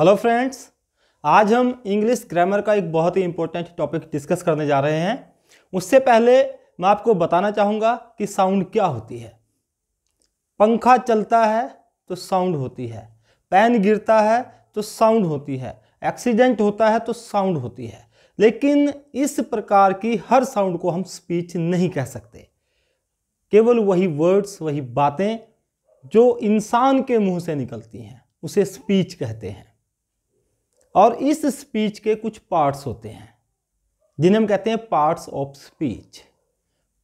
hello friends आज हम English grammar का एक बहुत ही इंपॉर्टेंट टॉपिक डिस्कस करने जा रहे हैं उससे पहले मैं आपको बताना चाहूँगा कि साउंड क्या होती है पंखा चलता है तो साउंड होती है पैन गिरता है तो साउंड होती है एक्सीडेंट होता है तो साउंड होती है लेकिन इस प्रकार की हर साउंड को हम स्पीच नहीं कह सकते केवल वही वर्ड्स वही बातें जो इंसान के मुंह से निकलती हैं उसे स्पीच कहते हैं और इस स्पीच के कुछ पार्ट्स होते हैं जिन्हें हम कहते हैं parts of speech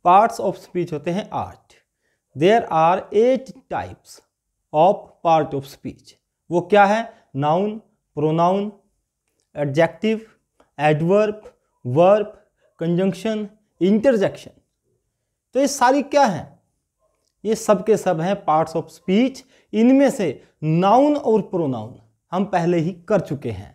parts of speech होते हैं आठ there are eight types of part of speech वो क्या है noun pronoun adjective adverb verb conjunction interjection तो ये सारी क्या है ये सब के सब हैं पार्ट्स ऑफ स्पीच इनमें से नाउन और प्रोनाउन हम पहले ही कर चुके हैं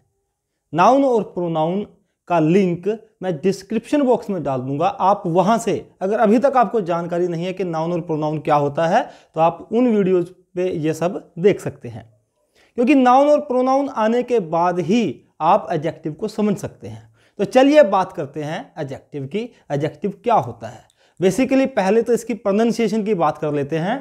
नाउन और प्रोनाउन का लिंक मैं डिस्क्रिप्शन बॉक्स में डाल दूंगा आप वहां से अगर अभी तक आपको जानकारी नहीं है कि नाउन और प्रोनाउन क्या होता है तो आप उन वीडियोज पे ये सब देख सकते हैं क्योंकि नाउन और प्रोनाउन आने के बाद ही आप एजेक्टिव को समझ सकते हैं तो चलिए बात करते हैं एजेक्टिव की एजेक्टिव क्या होता है बेसिकली पहले तो इसकी प्रोनाउंसिएशन की बात कर लेते हैं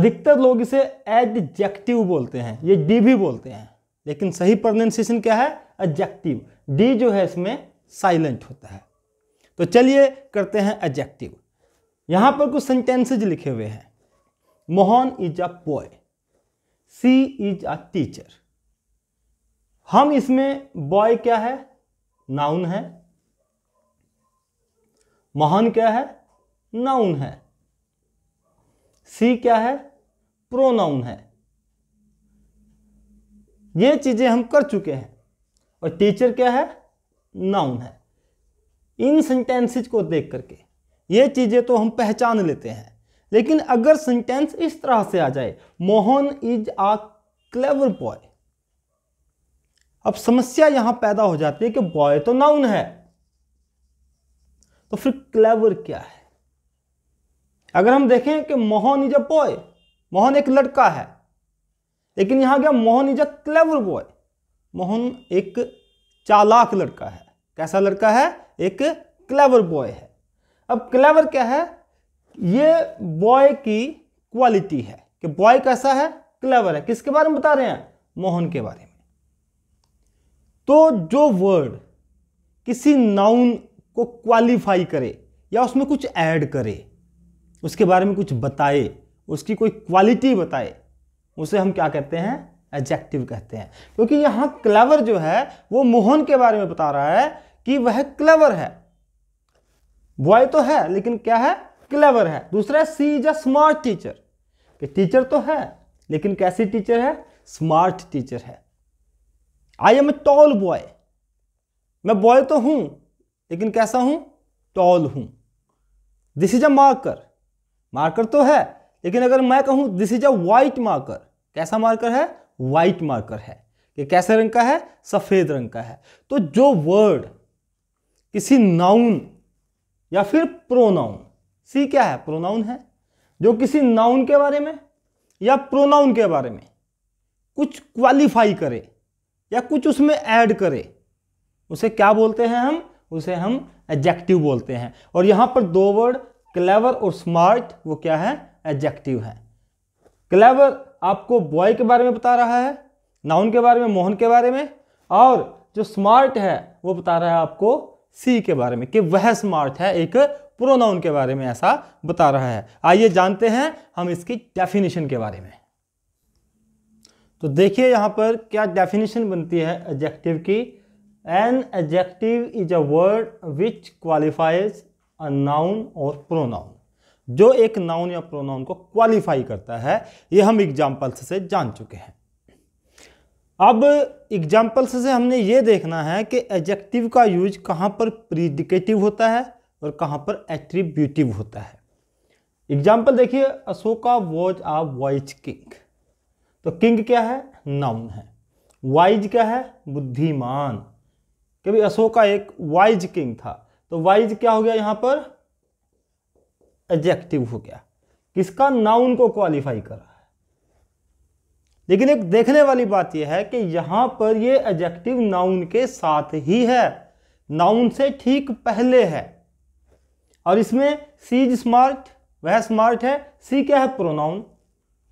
अधिकतर लोग इसे एडजेक्टिव बोलते हैं ये डी भी बोलते हैं लेकिन सही प्रोनाउंसिएशन क्या है एडजेक्टिव डी जो है इसमें साइलेंट होता है तो चलिए करते हैं एडजेक्टिव यहां पर कुछ सेंटेंसेज लिखे हुए हैं Mohan is a boy she is a teacher हम इसमें बॉय क्या है नाउन है मोहन क्या है नाउन है सी क्या है प्रोनाउन है ये चीज़ें हम कर चुके हैं और टीचर क्या है नाउन है इन सेंटेंसेज को देख करके ये चीज़ें तो हम पहचान लेते हैं लेकिन अगर सेंटेंस इस तरह से आ जाए Mohan is a clever boy अब समस्या यहां पैदा हो जाती है कि बॉय तो नाउन है तो फिर क्लेवर क्या है अगर हम देखें कि Mohan is a boy Mohan एक लड़का है लेकिन यहाँ क्या Mohan is a clever boy Mohan एक चालाक लड़का है कैसा लड़का है एक क्लेवर बॉय है अब क्लेवर क्या है ये बॉय की क्वालिटी है कि बॉय कैसा है क्लेवर है किसके बारे में बता रहे हैं मोहन के बारे में तो जो वर्ड किसी नाउन को क्वालिफाई करे या उसमें कुछ ऐड करे उसके बारे में कुछ बताए उसकी कोई क्वालिटी बताए उसे हम क्या कहते हैं एजेक्टिव कहते हैं क्योंकि यहां क्लेवर जो है वो मोहन के बारे में बता रहा है कि वह क्लेवर है बॉय तो है लेकिन क्या है क्लेवर है दूसरा she is a smart teacher कि टीचर तो है लेकिन कैसी टीचर है स्मार्ट टीचर है I am a tall boy मैं बॉय तो हूं लेकिन कैसा हूं टॉल हूं this is a marker marker तो है लेकिन अगर मैं कहूं this is a white marker कैसा मार्कर है वाइट मार्कर है कि कैसे रंग का है सफ़ेद रंग का है तो जो वर्ड किसी नाउन या फिर प्रोनाउन सी क्या है प्रोनाउन है जो किसी नाउन के बारे में या प्रोनाउन के बारे में कुछ क्वालिफाई करे या कुछ उसमें ऐड करे उसे क्या बोलते हैं हम उसे हम एडजेक्टिव बोलते हैं और यहां पर दो वर्ड क्लेवर और स्मार्ट वो क्या है एडजेक्टिव है क्लेवर आपको बॉय के बारे में बता रहा है नाउन के बारे में मोहन के बारे में और जो स्मार्ट है वो बता रहा है आपको सी के बारे में कि वह स्मार्ट है एक प्रोनाउन के बारे में ऐसा बता रहा है आइए जानते हैं हम इसकी डेफिनेशन के बारे में तो देखिए यहां पर क्या डेफिनेशन बनती है एडजेक्टिव की an adjective is a word which qualifies a noun और प्रोनाउन जो एक नाउन या प्रोनाउन को क्वालिफाई करता है ये हम एग्जाम्पल्स से जान चुके हैं अब एग्जाम्पल्स से हमने ये देखना है कि एजेक्टिव का यूज कहाँ पर प्रीडिकेटिव होता है और कहाँ पर एट्रीब्यूटिव होता है एग्जाम्पल देखिए Ashoka was a wise king तो किंग क्या है नाउन है वाइज क्या है बुद्धिमान कभी अशोका एक वाइज किंग था तो वाइज क्या हो गया यहाँ पर एडजेक्टिव हो गया किसका नाउन को क्वालिफाई कर रहा है लेकिन एक देखने वाली बात यह है कि यहां पर यह एडजेक्टिव नाउन के साथ ही है नाउन से ठीक पहले है और इसमें सीज स्मार्ट वह स्मार्ट है सी क्या है प्रोनाउन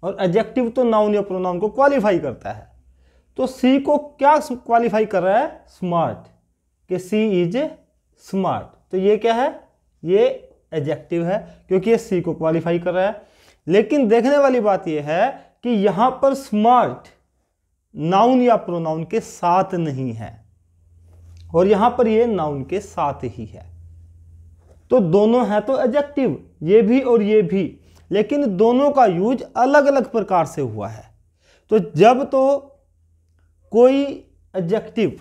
और एडजेक्टिव तो नाउन या प्रोनाउन को क्वालिफाई करता है तो सी को क्या क्वालिफाई कर रहा है स्मार्ट कि सी इज स्मार्ट तो ये क्या है ये एजेक्टिव है क्योंकि ये सी को क्वालिफाई कर रहा है लेकिन देखने वाली बात यह है कि यहाँ पर स्मार्ट नाउन या प्रोनाउन के साथ नहीं है और यहाँ पर ये नाउन के साथ ही है तो दोनों है तो एजेक्टिव ये भी और ये भी लेकिन दोनों का यूज अलग अलग प्रकार से हुआ है तो जब तो कोई एजेक्टिव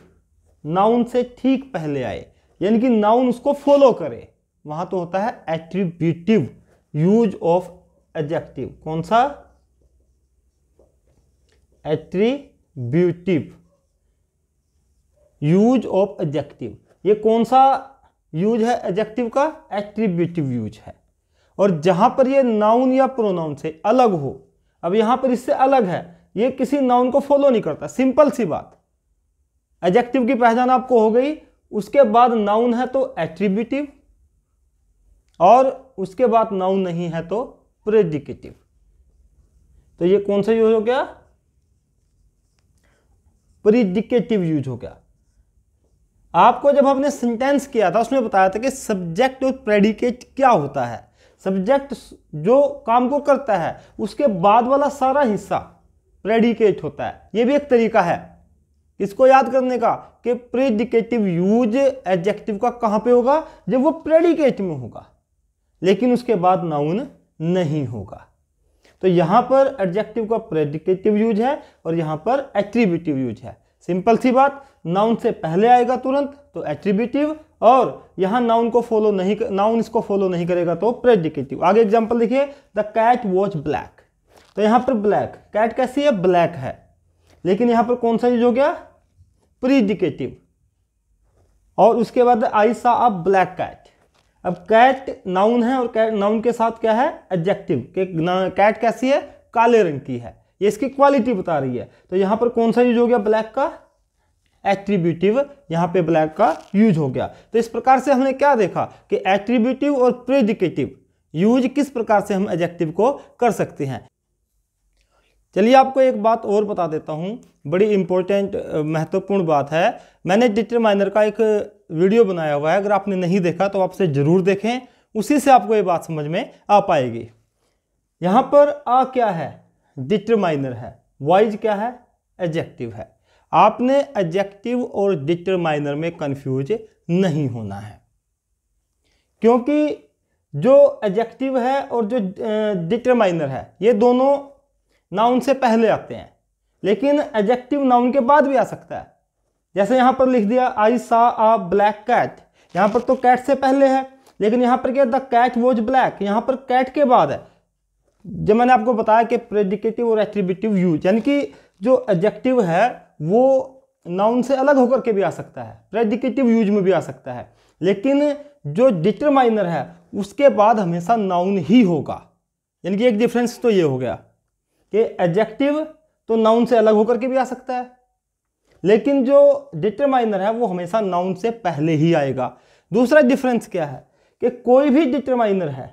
नाउन से ठीक पहले आए यानी कि नाउन उसको फॉलो करे वहां तो होता है एट्रीब्यूटिव यूज ऑफ एडजेक्टिव कौन सा एट्रीब्यूटिव यूज ऑफ एडजेक्टिव ये कौन सा यूज है एडजेक्टिव का एट्रीब्यूटिव यूज है और जहां पर ये नाउन या प्रोनाउन से अलग हो अब यहां पर इससे अलग है ये किसी नाउन को फॉलो नहीं करता सिंपल सी बात एडजेक्टिव की पहचान आपको हो गई उसके बाद नाउन है तो एट्रीब्यूटिव और उसके बाद नाउन नहीं है तो प्रेडिकेटिव तो ये कौन सा यूज हो गया प्रिडिकेटिव यूज हो गया आपको जब हमने सेंटेंस किया था उसमें बताया था कि सब्जेक्ट और प्रेडिकेट क्या होता है सब्जेक्ट जो काम को करता है उसके बाद वाला सारा हिस्सा प्रेडिकेट होता है ये भी एक तरीका है इसको याद करने का कि प्रेडिकेटिव यूज एडजेक्टिव का कहां पे होगा जब वो प्रेडिकेट में होगा लेकिन उसके बाद नाउन नहीं होगा तो यहां पर एडजेक्टिव का प्रेडिकेटिव यूज है और यहां पर एट्रीब्यूटिव यूज है सिंपल सी बात नाउन से पहले आएगा तुरंत तो एट्रीब्यूटिव और यहां नाउन को फॉलो नहीं नाउन इसको फॉलो नहीं करेगा तो प्रेडिकेटिव आगे एग्जाम्पल देखिए द कैट वॉज ब्लैक तो यहां पर ब्लैक कैट कैसी है ब्लैक है लेकिन यहां पर कौन सा यूज हो गया प्रीडिकेटिव और उसके बाद I saw a black cat अब कैट नाउन है और कैट नाउन के साथ क्या है एडजेक्टिव के कैट कैसी है काले रंग की है ये इसकी क्वालिटी बता रही है तो यहां पर कौन सा यूज हो गया ब्लैक का एट्रीब्यूटिव यहाँ पे ब्लैक का यूज हो गया तो इस प्रकार से हमने क्या देखा कि एट्रीब्यूटिव और प्रेडिकेटिव यूज किस प्रकार से हम एजेक्टिव को कर सकते हैं चलिए आपको एक बात और बता देता हूँ बड़ी इम्पोर्टेंट महत्वपूर्ण बात है मैंने डिटरमाइनर का एक वीडियो बनाया हुआ है अगर आपने नहीं देखा तो आपसे ज़रूर देखें उसी से आपको ये बात समझ में आ पाएगी यहाँ पर आ क्या है डिटरमाइनर है वाइज क्या है एजेक्टिव है आपने एजेक्टिव और डिटरमाइनर में कन्फ्यूज नहीं होना है क्योंकि जो एजेक्टिव है और जो डिटरमाइनर है ये दोनों नाउन से पहले आते हैं लेकिन एडजेक्टिव नाउन के बाद भी आ सकता है जैसे यहाँ पर लिख दिया आई सा आ ब्लैक कैट यहाँ पर तो कैट से पहले है लेकिन यहाँ पर क्या द कैट वॉज ब्लैक यहाँ पर कैट के बाद है जब मैंने आपको बताया कि प्रेडिकेटिव और एट्रीब्यूटिव यूज यानी कि जो एडजेक्टिव है वो नाउन से अलग होकर के भी आ सकता है प्रेडिकेटिव यूज में भी आ सकता है लेकिन जो डिटरमाइनर है उसके बाद हमेशा नाउन ही होगा यानी कि एक डिफरेंस तो ये हो गया कि एडजेक्टिव तो नाउन से अलग होकर के भी आ सकता है लेकिन जो डिटरमाइनर है वो हमेशा नाउन से पहले ही आएगा दूसरा डिफरेंस क्या है कि कोई भी डिटरमाइनर है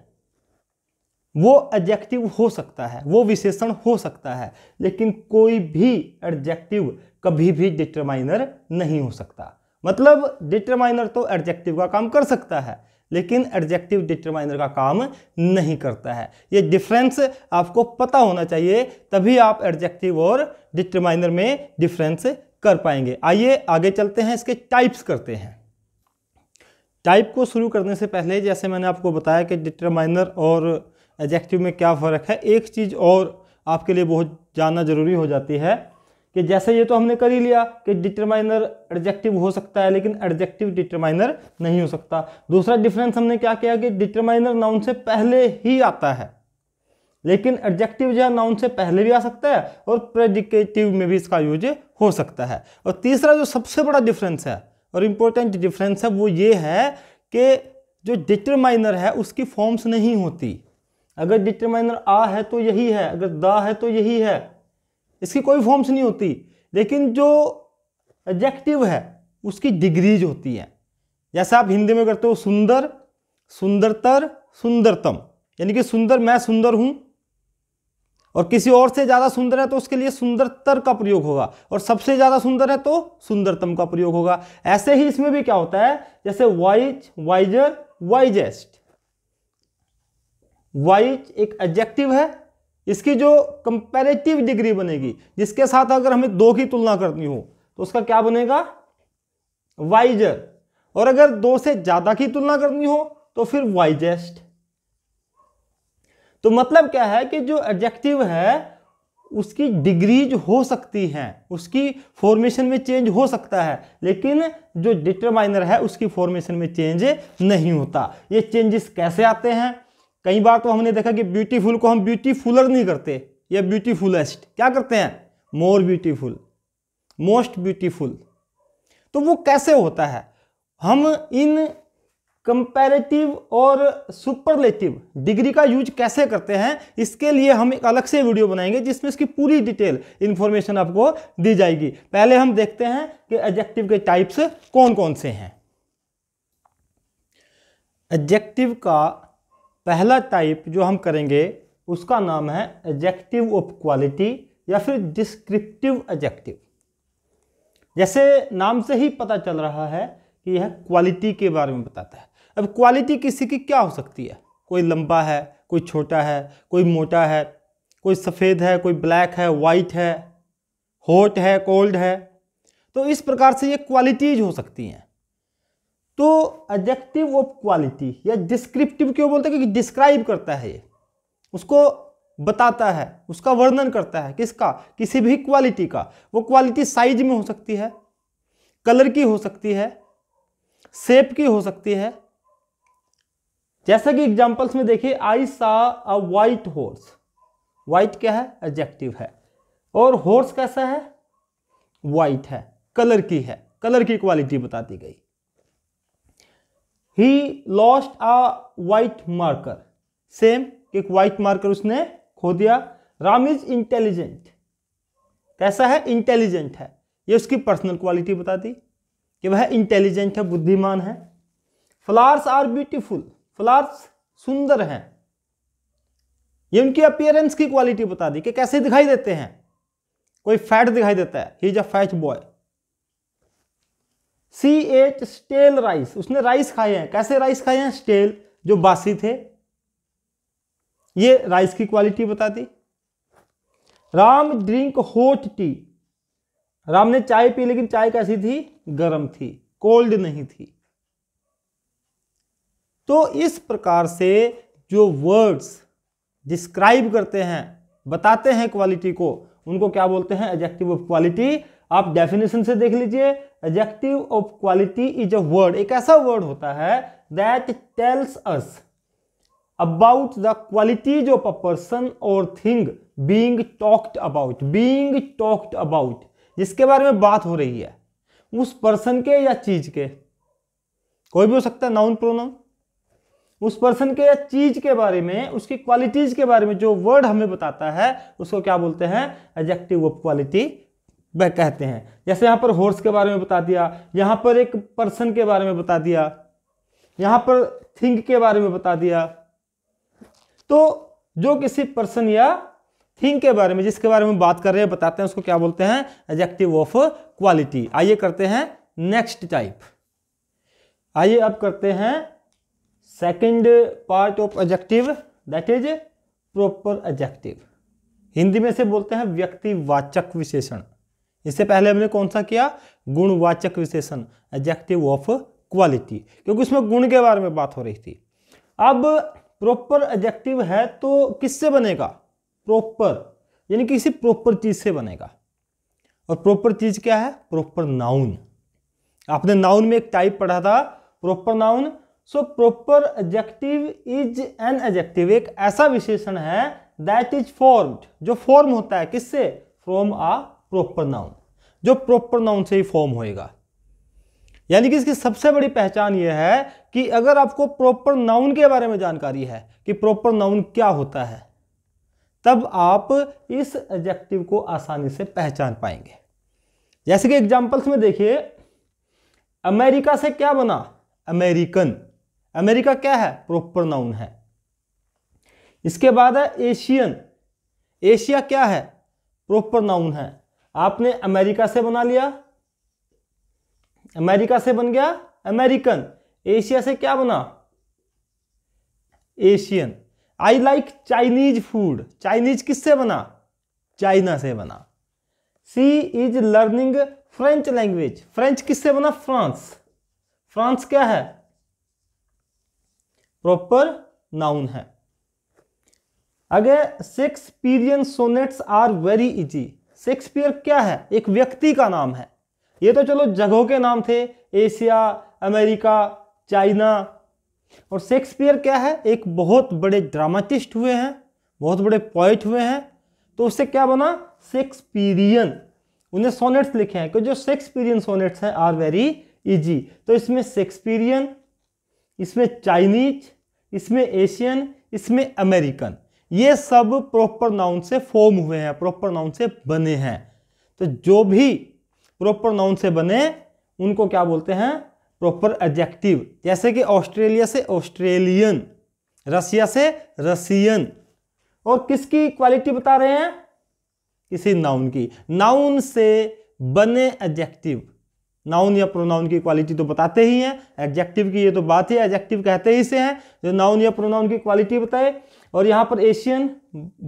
वो एडजेक्टिव हो सकता है वो विशेषण हो सकता है लेकिन कोई भी एडजेक्टिव कभी भी डिटरमाइनर नहीं हो सकता मतलब डिटरमाइनर तो एडजेक्टिव का काम कर सकता है लेकिन एडजेक्टिव डिटरमाइनर का काम नहीं करता है ये डिफरेंस आपको पता होना चाहिए तभी आप एडजेक्टिव और डिटरमाइनर में डिफरेंस कर पाएंगे आइए आगे चलते हैं इसके टाइप्स करते हैं टाइप को शुरू करने से पहले जैसे मैंने आपको बताया कि डिटरमाइनर और एडजेक्टिव में क्या फ़र्क है एक चीज़ और आपके लिए बहुत जानना ज़रूरी हो जाती है कि जैसे ये तो हमने कर ही लिया कि डिटरमाइनर एडजेक्टिव हो सकता है लेकिन एडजेक्टिव डिटरमाइनर नहीं हो सकता दूसरा डिफरेंस हमने क्या किया कि डिटरमाइनर नाउन से पहले ही आता है लेकिन एडजेक्टिव जो है नाउन से पहले भी आ सकता है और प्रेडिकेटिव में भी इसका यूज हो सकता है और तीसरा जो सबसे बड़ा डिफरेंस है और इम्पोर्टेंट डिफरेंस है वो ये है कि जो डिटरमाइनर है उसकी फॉर्म्स नहीं होती अगर डिटरमाइनर आ है तो यही है अगर द है तो यही है इसकी कोई फॉर्म्स नहीं होती लेकिन जो एडजेक्टिव है उसकी डिग्रीज होती है जैसे आप हिंदी में करते हो सुंदर सुंदरतर सुंदरतम यानी कि सुंदर मैं सुंदर हूँ और किसी और से ज़्यादा सुंदर है तो उसके लिए सुंदरतर का प्रयोग होगा और सबसे ज़्यादा सुंदर है तो सुंदरतम का प्रयोग होगा ऐसे ही इसमें भी क्या होता है जैसे वाइज वाइजर वाइजेस्ट वाइज एक एडजेक्टिव है इसकी जो कंपेरेटिव डिग्री बनेगी जिसके साथ अगर हमें दो की तुलना करनी हो तो उसका क्या बनेगा वाइजर और अगर दो से ज्यादा की तुलना करनी हो तो फिर वाइजेस्ट तो मतलब क्या है कि जो एडजेक्टिव है उसकी डिग्रीज हो सकती हैं उसकी फॉर्मेशन में चेंज हो सकता है लेकिन जो डिटरमाइनर है उसकी फॉर्मेशन में चेंज नहीं होता ये चेंजेस कैसे आते हैं कई बार तो हमने देखा कि ब्यूटीफुल को हम ब्यूटीफुलर नहीं करते या ब्यूटीफुलेस्ट क्या करते हैं मोर ब्यूटीफुल मोस्ट ब्यूटीफुल तो वो कैसे होता है हम इन कंपैरेटिव और सुपरलेटिव डिग्री का यूज कैसे करते हैं इसके लिए हम एक अलग से वीडियो बनाएंगे जिसमें इसकी पूरी डिटेल इन्फॉर्मेशन आपको दी जाएगी पहले हम देखते हैं कि एडजेक्टिव के टाइप्स कौन कौन से हैं एडजेक्टिव का पहला टाइप जो हम करेंगे उसका नाम है एजेक्टिव ऑफ क्वालिटी या फिर डिस्क्रिप्टिव एजेक्टिव जैसे नाम से ही पता चल रहा है कि यह क्वालिटी के बारे में बताता है अब क्वालिटी किसी की क्या हो सकती है कोई लंबा है कोई छोटा है कोई मोटा है कोई सफ़ेद है कोई ब्लैक है वाइट है हॉट है कोल्ड है तो इस प्रकार से ये क्वालिटीज हो सकती हैं तो एडजेक्टिव ऑफ क्वालिटी या डिस्क्रिप्टिव क्यों बोलते हैं क्योंकि डिस्क्राइब करता है ये उसको बताता है उसका वर्णन करता है किसका किसी भी क्वालिटी का वो क्वालिटी साइज में हो सकती है कलर की हो सकती है शेप की हो सकती है जैसा कि एग्जांपल्स में देखिए आई सा अ वाइट हॉर्स वाइट क्या है एडजेक्टिव है और हॉर्स कैसा है वाइट है कलर की है कलर की क्वालिटी बताती गई he lost a white marker same एक वाइट मार्कर उसने खो दिया राम इज इंटेलिजेंट कैसा है इंटेलिजेंट है ये उसकी पर्सनल क्वालिटी बताती कि वह इंटेलिजेंट है बुद्धिमान है फ्लावर्स आर ब्यूटीफुल फ्लावर्स सुंदर हैं ये उनकी अपियरेंस की क्वालिटी बता दी कि कैसे दिखाई देते हैं कोई फैट दिखाई देता है he is a fat boy she ate stale rice उसने राइस खाए हैं कैसे राइस खाए हैं स्टेल जो बासी थे ये राइस की क्वालिटी बताती Ram drink hot tea Ram ने चाय पी लेकिन चाय कैसी थी गर्म थी कोल्ड नहीं थी तो इस प्रकार से जो वर्ड्स डिस्क्राइब करते हैं बताते हैं क्वालिटी को उनको क्या बोलते हैं एजेक्टिव ऑफ क्वालिटी आप डेफिनेशन से देख लीजिए adjective of quality is a word एक ऐसा वर्ड होता है that tells us about the qualities of a person और thing being talked about being talked about जिसके बारे में बात हो रही है उस पर्सन के या चीज के कोई भी हो सकता है नाउन प्रोनाउन उस पर्सन के या चीज के बारे में उसकी क्वालिटीज के बारे में जो वर्ड हमें बताता है उसको क्या बोलते हैं एजेक्टिव ऑफ क्वालिटी वह कहते हैं जैसे यहाँ पर हॉर्स के बारे में बता दिया यहाँ पर एक पर्सन के बारे में बता दिया यहाँ पर थिंग के बारे में बता दिया तो जो किसी पर्सन या थिंग के बारे में जिसके बारे में बात कर रहे हैं बताते हैं उसको क्या बोलते हैं एजेक्टिव ऑफ क्वालिटी आइए करते हैं नेक्स्ट टाइप आइए अब करते हैं second part of adjective that is proper adjective Hindi में से बोलते हैं व्यक्तिवाचक विशेषण इससे पहले हमने कौन सा किया गुणवाचक विशेषण एजेक्टिव ऑफ क्वालिटी क्योंकि उसमें गुण के बारे में बात हो रही थी अब प्रॉपर एजेक्टिव है तो किससे बनेगा प्रॉपर यानी किसी प्रॉपर चीज से बनेगा और प्रॉपर चीज क्या है प्रॉपर नाउन आपने नाउन में एक टाइप पढ़ा था proper noun so proper adjective is an adjective एक ऐसा विशेषण है दैट इज फॉर्म्ड जो फॉर्म होता है किससे फ्रॉम आ प्रोपर नाउन जो प्रोपर नाउन से ही फॉर्म होएगा यानी कि इसकी सबसे बड़ी पहचान यह है कि अगर आपको प्रॉपर नाउन के बारे में जानकारी है कि प्रॉपर नाउन क्या होता है तब आप इस एडजेक्टिव को आसानी से पहचान पाएंगे जैसे कि एग्जांपल्स में देखिए अमेरिका से क्या बना अमेरिकन अमेरिका क्या है प्रॉपर नाउन है इसके बाद है एशियन एशिया क्या है प्रॉपर नाउन है आपने अमेरिका से बना लिया अमेरिका से बन गया अमेरिकन एशिया से क्या बना Asian I like Chinese food Chinese किससे बना चाइना से बना she is learning French language French किससे बना फ्रांस फ्रांस क्या है प्रॉपर नाउन है again Shakespearean sonnets are very easy Shakespeare क्या है एक व्यक्ति का नाम है ये तो चलो जगहों के नाम थे एशिया अमेरिका चाइना और शेक्सपियर क्या है एक बहुत बड़े ड्रामाटिस्ट हुए हैं बहुत बड़े पॉइट हुए हैं तो उससे क्या बना शेक्सपीरियन उन्हें सोनेट्स लिखे हैं कि जो शेक्सपीरियन सोनेट्स हैं आर वेरी इजी तो इसमें शेक्सपीरियन इसमें चाइनीज इसमें एशियन इसमें अमेरिकन ये सब प्रॉपर नाउन से फॉर्म हुए हैं प्रॉपर नाउन से बने हैं तो जो भी प्रॉपर नाउन से बने उनको क्या बोलते हैं प्रॉपर एडजेक्टिव जैसे कि ऑस्ट्रेलिया से ऑस्ट्रेलियन रसिया से रसियन और किसकी क्वालिटी बता रहे हैं किसी नाउन की नाउन से बने एडजेक्टिव नाउन या प्रोनाउन की क्वालिटी तो बताते ही हैं एडजेक्टिव की ये तो बात ही एडजेक्टिव कहते ही से हैं जो नाउन या प्रोनाउन की क्वालिटी बताए और यहाँ पर एशियन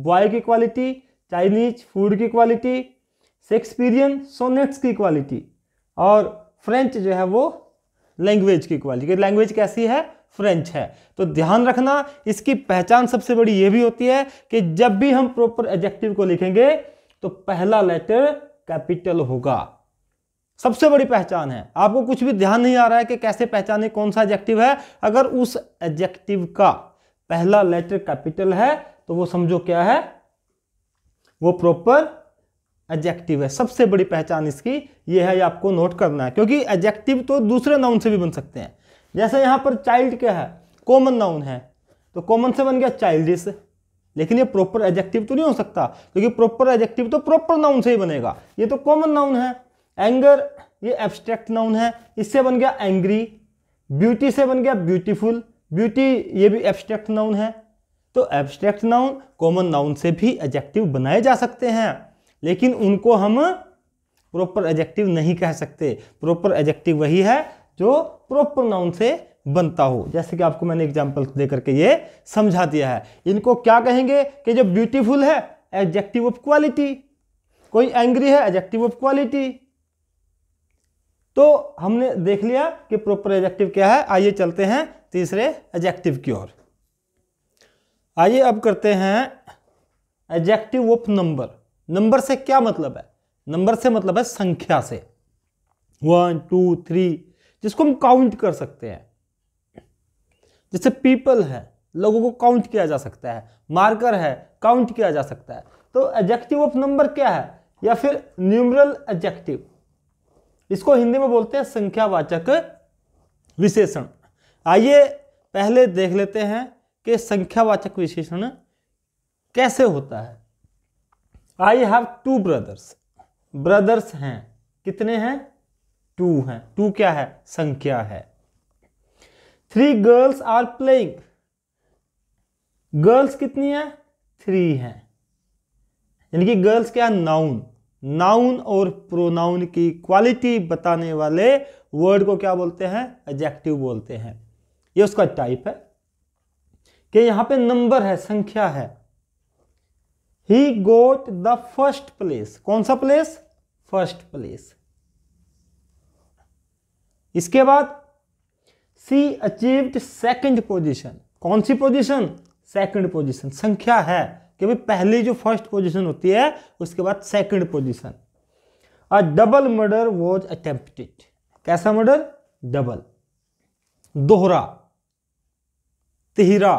बॉय की क्वालिटी चाइनीज फूड की क्वालिटी शेक्सपीरियन सोनेट्स की क्वालिटी और फ्रेंच जो है वो लैंग्वेज की क्वालिटी लैंग्वेज कैसी है फ्रेंच है तो ध्यान रखना इसकी पहचान सबसे बड़ी ये भी होती है कि जब भी हम प्रॉपर एडजेक्टिव को लिखेंगे तो पहला लेटर कैपिटल होगा सबसे बड़ी पहचान है आपको कुछ भी ध्यान नहीं आ रहा है कि कैसे पहचाने कौन सा एडजेक्टिव है अगर उस एडजेक्टिव का पहला लेटर कैपिटल है तो वो समझो क्या है वो प्रॉपर एडजेक्टिव है सबसे बड़ी पहचान इसकी ये है ये आपको नोट करना है क्योंकि एडजेक्टिव तो दूसरे नाउन से भी बन सकते हैं जैसे यहां पर चाइल्ड क्या है कॉमन नाउन है तो कॉमन से बन गया चाइल्डिस लेकिन ये प्रॉपर एडजेक्टिव तो नहीं हो सकता क्योंकि प्रॉपर एडजेक्टिव तो प्रॉपर नाउन से ही बनेगा ये तो कॉमन नाउन है एंगर ये एब्स्ट्रैक्ट नाउन है इससे बन गया एंग्री ब्यूटी से बन गया ब्यूटीफुल ब्यूटी ये भी एब्स्ट्रैक्ट नाउन है तो एब्स्ट्रैक्ट नाउन कॉमन नाउन से भी एजेक्टिव बनाए जा सकते हैं लेकिन उनको हम प्रॉपर एजेक्टिव नहीं कह सकते प्रॉपर एजेक्टिव वही है जो प्रॉपर नाउन से बनता हो जैसे कि आपको मैंने एग्जाम्पल दे करके ये समझा दिया है इनको क्या कहेंगे कि जो ब्यूटीफुल है एजेक्टिव ऑफ क्वालिटी कोई एंग्री है एजेक्टिव ऑफ क्वालिटी तो हमने देख लिया कि प्रॉपर एजेक्टिव क्या है आइए चलते हैं तीसरे एजेक्टिव की ओर आइए अब करते हैं एजेक्टिव ऑफ नंबर नंबर से क्या मतलब है नंबर से मतलब है संख्या से वन टू थ्री जिसको हम काउंट कर सकते हैं जैसे पीपल है लोगों को काउंट किया जा सकता है मार्कर है काउंट किया जा सकता है तो एजेक्टिव ऑफ नंबर क्या है या फिर न्यूमरल एजेक्टिव इसको हिंदी में बोलते हैं संख्यावाचक विशेषण आइए पहले देख लेते हैं कि संख्यावाचक विशेषण कैसे होता है I have two brothers brothers हैं कितने हैं टू हैं टू क्या है संख्या है three girls are playing girls कितनी है थ्री हैं यानी कि गर्ल्स क्या नाउन नाउन और प्रोनाउन की क्वालिटी बताने वाले वर्ड को क्या बोलते हैं एजेक्टिव बोलते हैं ये उसका टाइप है कि यहां पे नंबर है संख्या है he got the first place कौन सा प्लेस फर्स्ट प्लेस इसके बाद सी अचीव्ड सेकंड पोजीशन कौन सी पोजीशन सेकंड पोजीशन संख्या है कि भाई पहली जो फर्स्ट पोजीशन होती है उसके बाद second position a double murder was attempted कैसा मर्डर डबल दोहरा तिहरा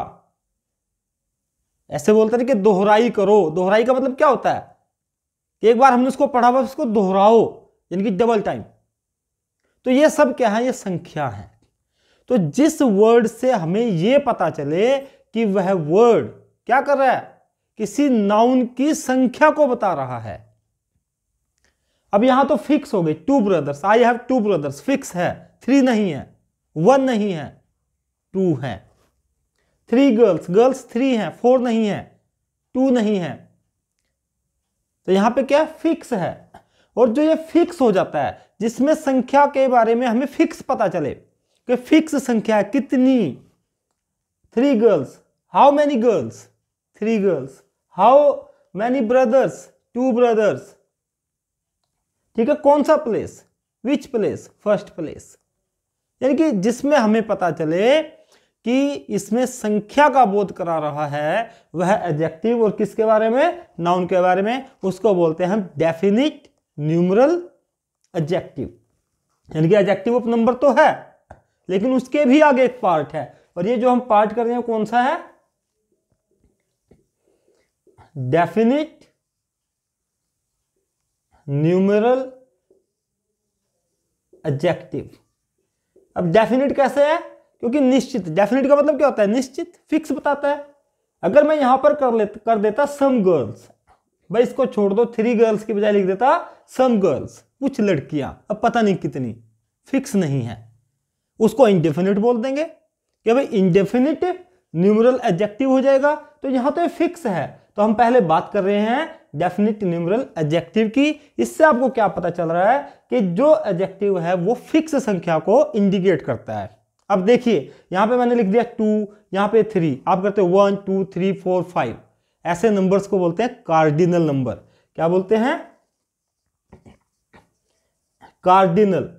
ऐसे बोलते हैं कि दोहराई करो दोहराई का मतलब क्या होता है कि एक बार हमने उसको पढ़ा हुआ उसको दोहराओ यानी कि डबल टाइम तो ये सब क्या है ये संख्या है तो जिस वर्ड से हमें ये पता चले कि वह वर्ड क्या कर रहा है किसी नाउन की संख्या को बता रहा है अब यहां तो फिक्स हो गई two brothers I have two brothers fix है थ्री नहीं है वन नहीं है टू है थ्री गर्ल्स गर्ल्स थ्री है फोर नहीं है टू नहीं है तो यहां पे क्या फिक्स है और जो ये फिक्स हो जाता है जिसमें संख्या के बारे में हमें फिक्स पता चले कि फिक्स संख्या है कितनी three girls how many girls three girls how many brothers two brothers ठीक है कौन सा place which place first place यानी कि जिसमें हमें पता चले कि इसमें संख्या का बोध करा रहा है वह एडजेक्टिव और किसके बारे में नाउन के बारे में उसको बोलते हैं हम डेफिनिट न्यूमरल एडजेक्टिव यानी कि एडजेक्टिव ऑफ नंबर तो है लेकिन उसके भी आगे एक पार्ट है और ये जो हम पार्ट कर रहे हैं कौन सा है डेफिनिट न्यूमरल एडजेक्टिव अब डेफिनेट कैसे है क्योंकि निश्चित डेफिनेट का मतलब क्या होता है निश्चित फिक्स बताता है अगर मैं यहां पर कर ले कर देता सम गर्ल्स भाई इसको छोड़ दो थ्री गर्ल्स की बजाय लिख देता सम गर्ल्स कुछ लड़कियां अब पता नहीं कितनी फिक्स नहीं है उसको इंडेफिनिट बोल देंगे क्या भाई इंडेफिनिट न्यूमरल एडजेक्टिव हो जाएगा तो यहां तो फिक्स है तो हम पहले बात कर रहे हैं डेफिनेट न्यूमरल एडजेक्टिव की इससे आपको क्या पता चल रहा है कि जो एडजेक्टिव है वो फिक्स संख्या को इंडिकेट करता है अब देखिए यहां पे मैंने लिख दिया टू यहां पे थ्री आप करते हैं one two three four five ऐसे नंबर्स को बोलते हैं कार्डिनल नंबर क्या बोलते हैं कार्डिनल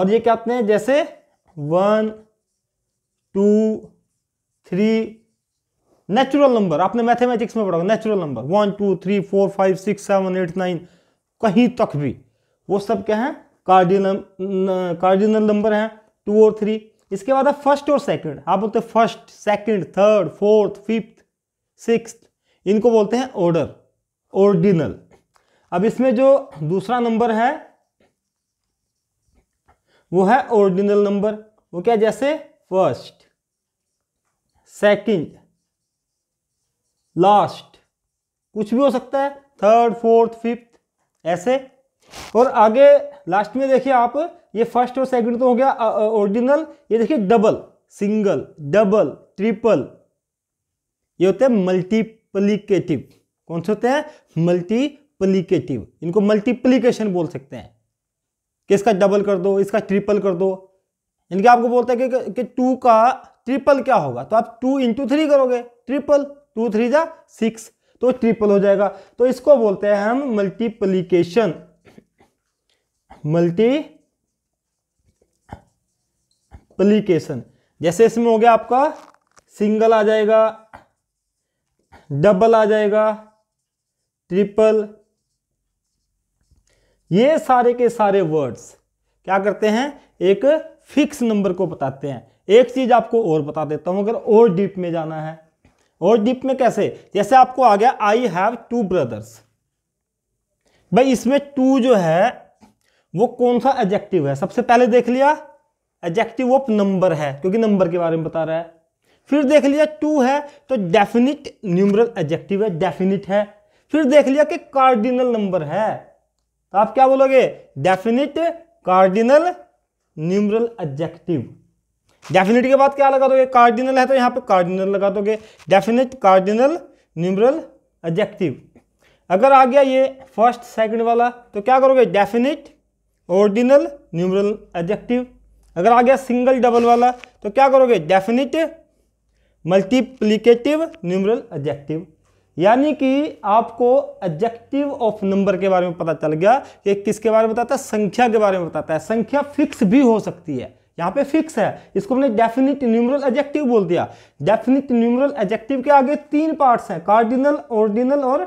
और ये क्या होते हैं जैसे one two three natural number आपने मैथमेटिक्स में पढ़ा natural number one two three four five six seven eight nine कहीं तक भी वो सब क्या है कार्डिनल कार्डिनल नंबर है टू और थ्री इसके बाद है फर्स्ट और सेकंड आप बोलते हैं first second third fourth fifth six इनको बोलते हैं ऑर्डर ऑर्डिनल अब इसमें जो दूसरा नंबर है वो है ऑर्डिनल नंबर वो क्या जैसे फर्स्ट सेकंड लास्ट कुछ भी हो सकता है थर्ड फोर्थ फिफ्थ ऐसे और आगे लास्ट में देखिए आप ये फर्स्ट और सेकंड तो हो गया ओरिजिनल ये देखिए डबल सिंगल डबल ट्रिपल ये होते हैं मल्टीप्लीकेटिव कौन से होते हैं मल्टीप्लीकेटिव इनको मल्टीप्लीकेशन बोल सकते हैं कि इसका डबल कर दो इसका ट्रिपल कर दो इनके आपको बोलता है कि, कि टू का ट्रिपल क्या होगा तो आप टू इंटू थ्री करोगे ट्रिपल टू थ्री जा सिक्स तो ट्रिपल हो जाएगा तो इसको बोलते हैं हम मल्टीप्लीकेशन मल्टीप्लीकेशन जैसे इसमें हो गया आपका सिंगल आ जाएगा डबल आ जाएगा ट्रिपल ये सारे के सारे वर्ड्स क्या करते हैं एक फिक्स नंबर को बताते हैं एक चीज आपको और बता देता हूं अगर और डीप में जाना है और डीप में कैसे जैसे आपको आ गया आई हैव टू ब्रदर्स भाई इसमें टू जो है वो कौन सा एडजेक्टिव है सबसे पहले देख लिया एडजेक्टिव ऑफ नंबर है क्योंकि नंबर के बारे में बता रहा है फिर देख लिया टू है तो डेफिनिट न्यूमरल एडजेक्टिव है डेफिनिट है फिर देख लिया कि कार्डिनल नंबर है तो आप क्या बोलोगे definite cardinal numeral adjective definite के बाद क्या लगा दोगे कार्डिनल है तो यहाँ पे कार्डिनल लगा दोगे डेफिनेट कार्डिनल न्यूमरल एडजेक्टिव अगर आ गया ये फर्स्ट सेकंड वाला तो क्या करोगे डेफिनेट ऑर्डिनल न्यूमरल एडजेक्टिव अगर आ गया सिंगल डबल वाला तो क्या करोगे डेफिनेट मल्टीप्लीकेटिव न्यूमरल एडजेक्टिव यानी कि आपको एडजेक्टिव ऑफ नंबर के बारे में पता चल गया कि किसके बारे में बताता है संख्या के बारे में बताता है संख्या फिक्स भी हो सकती है यहाँ पे फिक्स है इसको हमने डेफिनेट न्यूमरल एजेक्टिव बोल दिया डेफिनेट न्यूमरल एजेक्टिव के आगे तीन पार्ट्स हैं कार्डिनल ऑर्डिनल और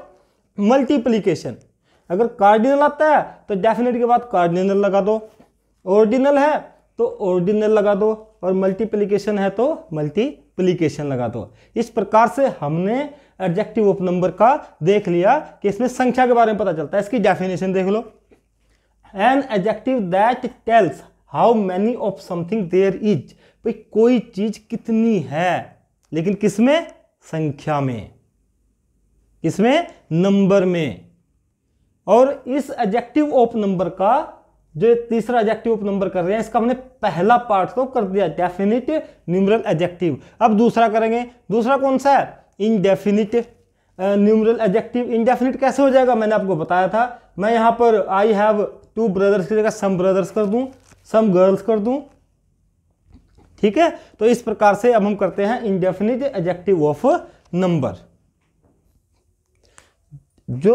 मल्टीप्लीकेशन अगर कार्डिनल आता है तो डेफिनेट के बाद कार्डिनल लगा दो ऑर्डिनल है तो ऑर्डिनल लगा दो और मल्टीप्लीकेशन है तो मल्टीप्लीकेशन लगा दो इस प्रकार से हमने एडजेक्टिव ऑफ नंबर का देख लिया कि इसमें संख्या के बारे में पता चलता है इसकी डेफिनेशन देख लो an adjective that tells how many of something there is भाई कोई चीज कितनी है लेकिन किसमें संख्या में किसमें नंबर में और इस एजेक्टिव ऑफ नंबर का जो तीसरा एजेक्टिव ऑफ नंबर कर रहे हैं इसका हमने पहला पार्ट तो कर दिया डेफिनिट न्यूमरल एजेक्टिव अब दूसरा करेंगे दूसरा कौन सा है इनडेफिनिट न्यूमरल एजेक्टिव इनडेफिनिट कैसे हो जाएगा मैंने आपको बताया था मैं यहां पर आई हैव टू ब्रदर्स की जगह सम ब्रदर्स कर दूं सम गर्ल्स कर दूं ठीक है तो इस प्रकार से अब हम करते हैं इनडेफिनिट एजेक्टिव ऑफ नंबर जो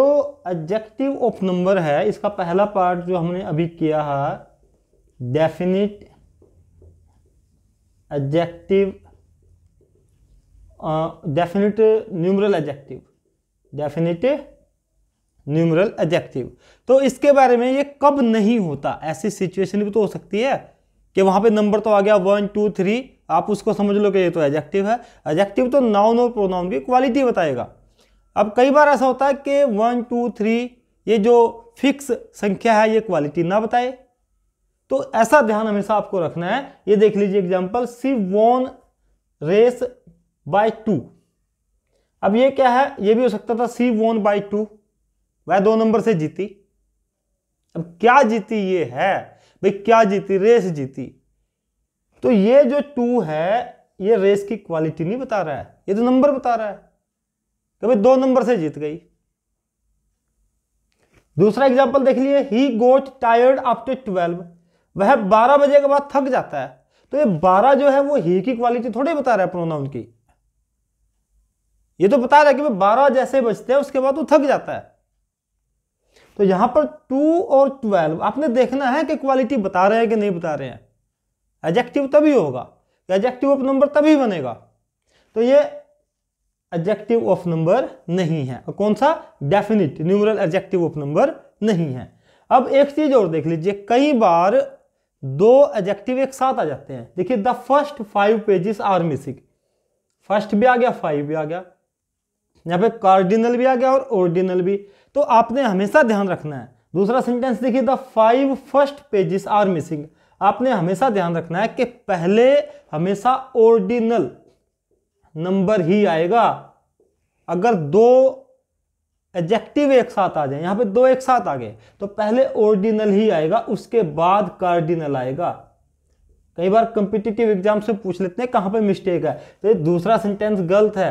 एजेक्टिव ऑफ नंबर है इसका पहला पार्ट जो हमने अभी किया है definite adjective definite numeral adjective definite numeral adjective तो इसके बारे में ये कब नहीं होता ऐसी सिचुएशन भी तो हो सकती है कि वहाँ पे नंबर तो आ गया वन टू थ्री आप उसको समझ लो कि ये तो एजेक्टिव है एजेक्टिव तो नाउन और प्रोनाउन की क्वालिटी बताएगा अब कई बार ऐसा होता है कि वन टू थ्री ये जो फिक्स संख्या है ये क्वालिटी ना बताए तो ऐसा ध्यान हमेशा आपको रखना है ये देख लीजिए example she won race by two अब ये क्या है ये भी हो सकता था सी वॉन बाय टू वह दो नंबर से जीती अब क्या जीती ये है भाई क्या जीती रेस जीती तो ये जो टू है ये रेस की क्वालिटी नहीं बता रहा है ये तो नंबर बता रहा है कि तो भाई दो नंबर से जीत गई दूसरा एग्जाम्पल देख लिए he got tired after twelve वह बारह बजे के बाद थक जाता है तो ये बारह जो है वो ही की क्वालिटी थोड़ी बता रहा है प्रोनाउन की ये तो बता रहा है कि भाई बारह जैसे बजते हैं उसके बाद वो थक जाता है तो यहां पर टू और ट्वेल्व आपने देखना है कि क्वालिटी बता रहे हैं कि नहीं बता रहे हैं एजेक्टिव तभी होगा एजेक्टिव ऑफ नंबर तभी बनेगा तो ये एजेक्टिव ऑफ नंबर नहीं है और कौन सा definite numeral adjective of number नहीं है अब एक चीज और देख लीजिए कई बार दो एजेक्टिव एक साथ आ जाते हैं देखिए the first five pages are missing first भी आ गया फाइव भी आ गया यहाँ पे कार्डिनल भी आ गया और ऑर्डिनल भी तो आपने हमेशा ध्यान रखना है दूसरा सेंटेंस देखिए the five first pages are missing आपने हमेशा ध्यान रखना है कि पहले हमेशा ओरिजिनल नंबर ही आएगा अगर दो एडजेक्टिव एक साथ आ जाए यहां पे दो एक साथ आ गए तो पहले ओरिजिनल ही आएगा उसके बाद कार्डिनल आएगा कई बार कंपिटेटिव एग्जाम से पूछ लेते हैं कहाँ पे मिस्टेक है तो ये दूसरा सेंटेंस गलत है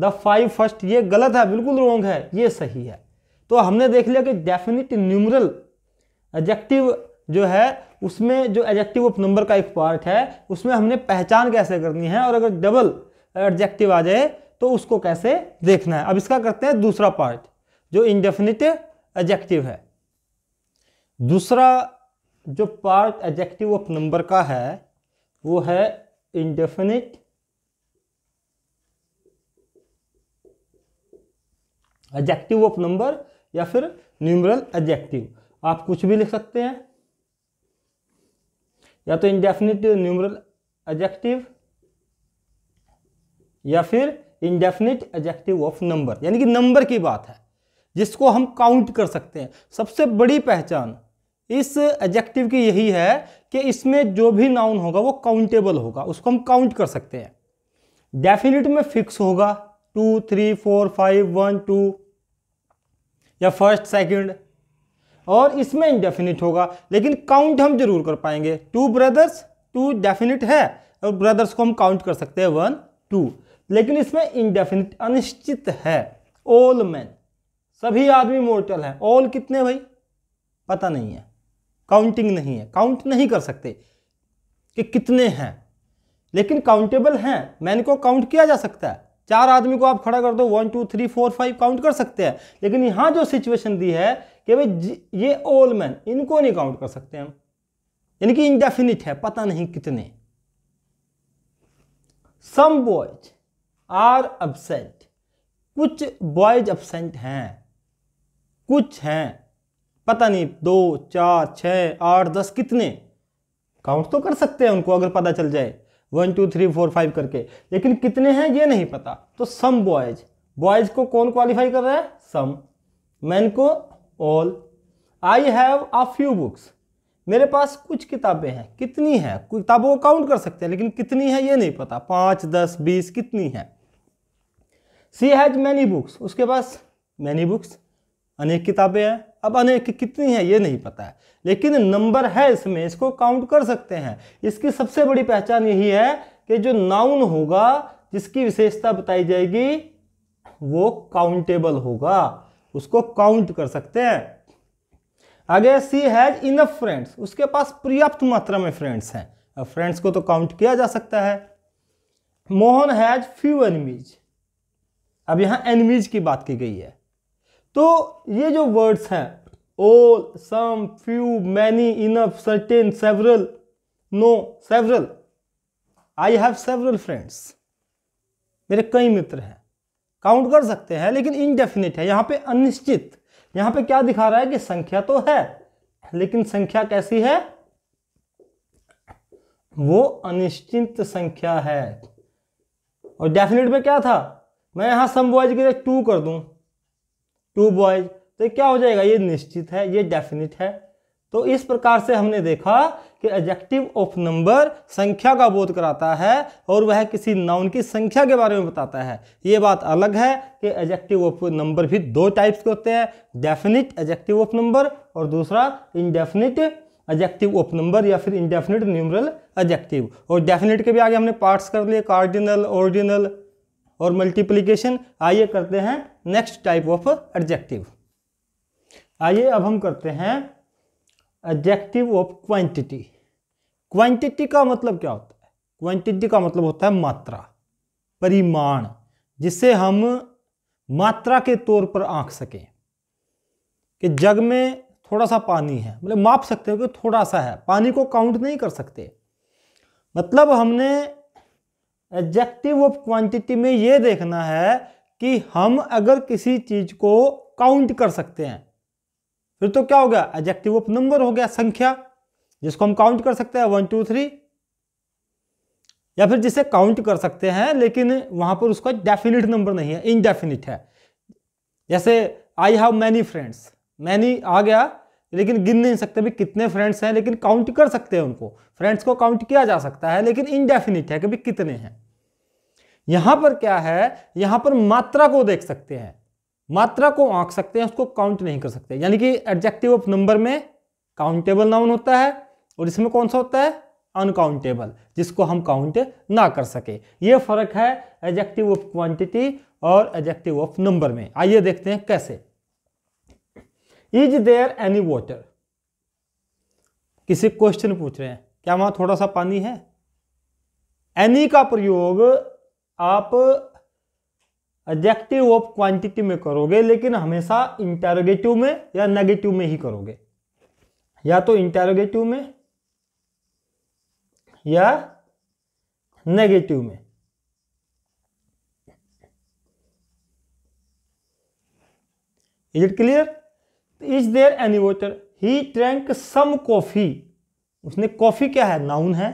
द फाइव फर्स्ट ये गलत है बिल्कुल रॉन्ग है ये सही है तो हमने देख लिया कि डेफिनिट न्यूमरल एजेक्टिव जो है उसमें जो एजेक्टिव ऑफ नंबर का एक पार्ट है उसमें हमने पहचान कैसे करनी है और अगर डबल एडजेक्टिव आ जाए तो उसको कैसे देखना है अब इसका करते हैं दूसरा पार्ट जो इनडेफिनिट एजेक्टिव है दूसरा जो पार्ट एजेक्टिव ऑफ नंबर का है वो है इनडेफिनिट एजेक्टिव ऑफ नंबर या फिर न्यूमरल एडजेक्टिव आप कुछ भी लिख सकते हैं या तो इंडेफिनिट न्यूमरल एडजेक्टिव या फिर इंडेफिनिट एडजेक्टिव ऑफ नंबर यानी कि नंबर की बात है जिसको हम काउंट कर सकते हैं सबसे बड़ी पहचान इस एडजेक्टिव की यही है कि इसमें जो भी नाउन होगा वो काउंटेबल होगा उसको हम काउंट कर सकते हैं डेफिनेट में फिक्स होगा two three four five one two या फर्स्ट सेकंड और इसमें इंडेफिनिट होगा लेकिन काउंट हम जरूर कर पाएंगे टू ब्रदर्स टू डेफिनिट है और ब्रदर्स को हम काउंट कर सकते हैं वन टू लेकिन इसमें इंडेफिनिट अनिश्चित है ऑल मैन सभी आदमी मोर्टल हैं ऑल कितने भाई पता नहीं है काउंटिंग नहीं है काउंट नहीं कर सकते कि कितने हैं लेकिन काउंटेबल हैं मैन को काउंट किया जा सकता है चार आदमी को आप खड़ा कर दो one two three four five count कर सकते हैं लेकिन यहाँ जो सिचुएशन दी है कि भाई ये ऑल मैन इनको नहीं काउंट कर सकते हम इनकी इनडेफिनिट है पता नहीं कितने सम बॉयज आर अबसेंट कुछ बॉयज अबसेंट हैं कुछ हैं पता नहीं दो चार छः आठ दस कितने काउंट तो कर सकते हैं उनको अगर पता चल जाए one two three four five करके लेकिन कितने हैं ये नहीं पता तो सम बॉयज बॉयज को कौन क्वालिफाई कर रहा है सम मैन को all I have a few books मेरे पास कुछ किताबें हैं कितनी हैं किताबों को काउंट कर सकते हैं लेकिन कितनी है ये नहीं पता पाँच दस बीस कितनी है सी हैज मैनी बुक्स उसके पास मैनी बुक्स अनेक किताबें हैं अब अनेक कितनी है ये नहीं पता है लेकिन नंबर है इसमें इसको काउंट कर सकते हैं इसकी सबसे बड़ी पहचान यही है कि जो नाउन होगा जिसकी विशेषता बताई जाएगी वो काउंटेबल होगा उसको काउंट कर सकते हैं आगे सी हैज इनफ फ्रेंड्स उसके पास पर्याप्त मात्रा में फ्रेंड्स हैं अब फ्रेंड्स को तो काउंट किया जा सकता है मोहन हैज फ्यू एनिमीज अब यहां एनिमीज की बात की गई है तो ये जो वर्ड्स हैं all some few many enough certain several no several I have several friends मेरे कई मित्र हैं काउंट कर सकते हैं लेकिन इनडेफिनेट है यहाँ पे अनिश्चित यहाँ पे क्या दिखा रहा है कि संख्या तो है लेकिन संख्या कैसी है वो अनिश्चित संख्या है और डेफिनेट में क्या था मैं यहाँ समबॉयज के लिए टू कर दूं टू बॉयज तो क्या हो जाएगा ये निश्चित है ये डेफिनेट है तो इस प्रकार से हमने देखा कि एजेक्टिव ऑफ नंबर संख्या का बोध कराता है और वह किसी नाउन की संख्या के बारे में बताता है ये बात अलग है कि एजेक्टिव ऑफ नंबर भी दो टाइप्स के होते हैं डेफिनिट एजेक्टिव ऑफ नंबर और दूसरा इनडेफिनिट एजेक्टिव ऑफ नंबर या फिर इनडेफिनिट न्यूमरल एजेक्टिव और डेफिनेट के भी आगे हमने पार्ट्स कर लिए कार्डिनल ओरिजिनल और मल्टीप्लीकेशन आइए करते हैं नेक्स्ट टाइप ऑफ एडजेक्टिव आइए अब हम करते हैं एडजेक्टिव ऑफ क्वांटिटी क्वांटिटी का मतलब क्या होता है क्वांटिटी का मतलब होता है मात्रा परिमाण जिसे हम मात्रा के तौर पर आंक सकें कि जग में थोड़ा सा पानी है मतलब माप सकते हो कि थोड़ा सा है पानी को काउंट नहीं कर सकते मतलब हमने एडजेक्टिव ऑफ क्वांटिटी में ये देखना है कि हम अगर किसी चीज को काउंट कर सकते हैं फिर तो क्या हो गया एजेक्टिव ऑफ नंबर हो गया संख्या जिसको हम काउंट कर सकते हैं वन टू थ्री या फिर जिसे काउंट कर सकते हैं लेकिन वहां पर उसका डेफिनेट नंबर नहीं है इनडेफिनिट है जैसे I have many friends many आ गया लेकिन गिन नहीं सकते भी कितने फ्रेंड्स हैं लेकिन काउंट कर सकते हैं उनको फ्रेंड्स को काउंट किया जा सकता है लेकिन इनडेफिनिट है कि भी कितने हैं यहां पर क्या है यहां पर मात्रा को देख सकते हैं मात्रा को आंक सकते हैं उसको काउंट नहीं कर सकते यानी कि एडजेक्टिव ऑफ नंबर में काउंटेबल नाउन होता है और इसमें कौन सा होता है अनकाउंटेबल जिसको हम काउंट ना कर सके ये फर्क है एजेक्टिव ऑफ क्वांटिटी और एजेक्टिव ऑफ नंबर में आइए देखते हैं कैसे इज देयर एनी वॉटर किसी क्वेश्चन पूछ रहे हैं क्या वहां थोड़ा सा पानी है एनी का प्रयोग आप एडजेक्टिव ऑफ क्वांटिटी में करोगे लेकिन हमेशा इंटेरोगेटिव में या नेगेटिव में ही करोगे या तो इंटेरोगेटिव में या नेगेटिव में is it clear is there any water he drank some coffee उसने कॉफी क्या है नाउन है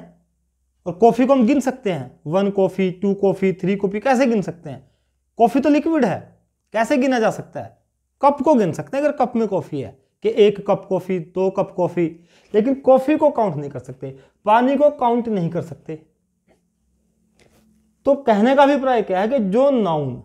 और कॉफ़ी को हम गिन सकते हैं one coffee two coffee three coffee कैसे गिन सकते हैं कॉफ़ी तो लिक्विड है कैसे गिना जा सकता है कप को गिन सकते हैं अगर कप में कॉफ़ी है कि एक कप कॉफ़ी दो कप कॉफ़ी लेकिन कॉफ़ी को काउंट नहीं कर सकते पानी को काउंट नहीं कर सकते तो कहने का अभिप्राय क्या है कि जो नाउन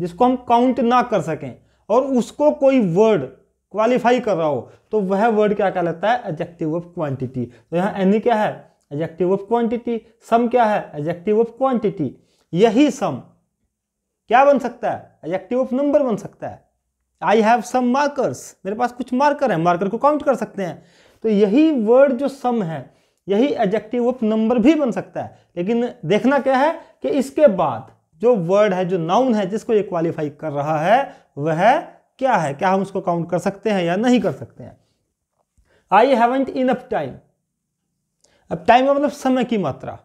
जिसको हम काउंट ना कर सकें और उसको कोई वर्ड क्वालिफाई कर रहा हो तो वह वर्ड क्या कहलाता है एडजेक्टिव ऑफ क्वांटिटी तो यहाँ एनी क्या है एजेक्टिव ऑफ क्वांटिटी सम क्या है एजेक्टिव ऑफ क्वांटिटी यही सम क्या बन सकता है एजेक्टिव ऑफ नंबर बन सकता है आई हैव सम मार्कर्स मेरे पास कुछ मार्कर है मार्कर को काउंट कर सकते हैं तो यही वर्ड जो सम है यही एजेक्टिव ऑफ नंबर भी बन सकता है लेकिन देखना क्या है कि इसके बाद जो वर्ड है जो नाउन है जिसको ये क्वालिफाई कर रहा है वह क्या है क्या हम उसको काउंट कर सकते हैं या नहीं कर सकते हैं आई हैवेंट इनफ टाइम अब टाइम का मतलब समय की मात्रा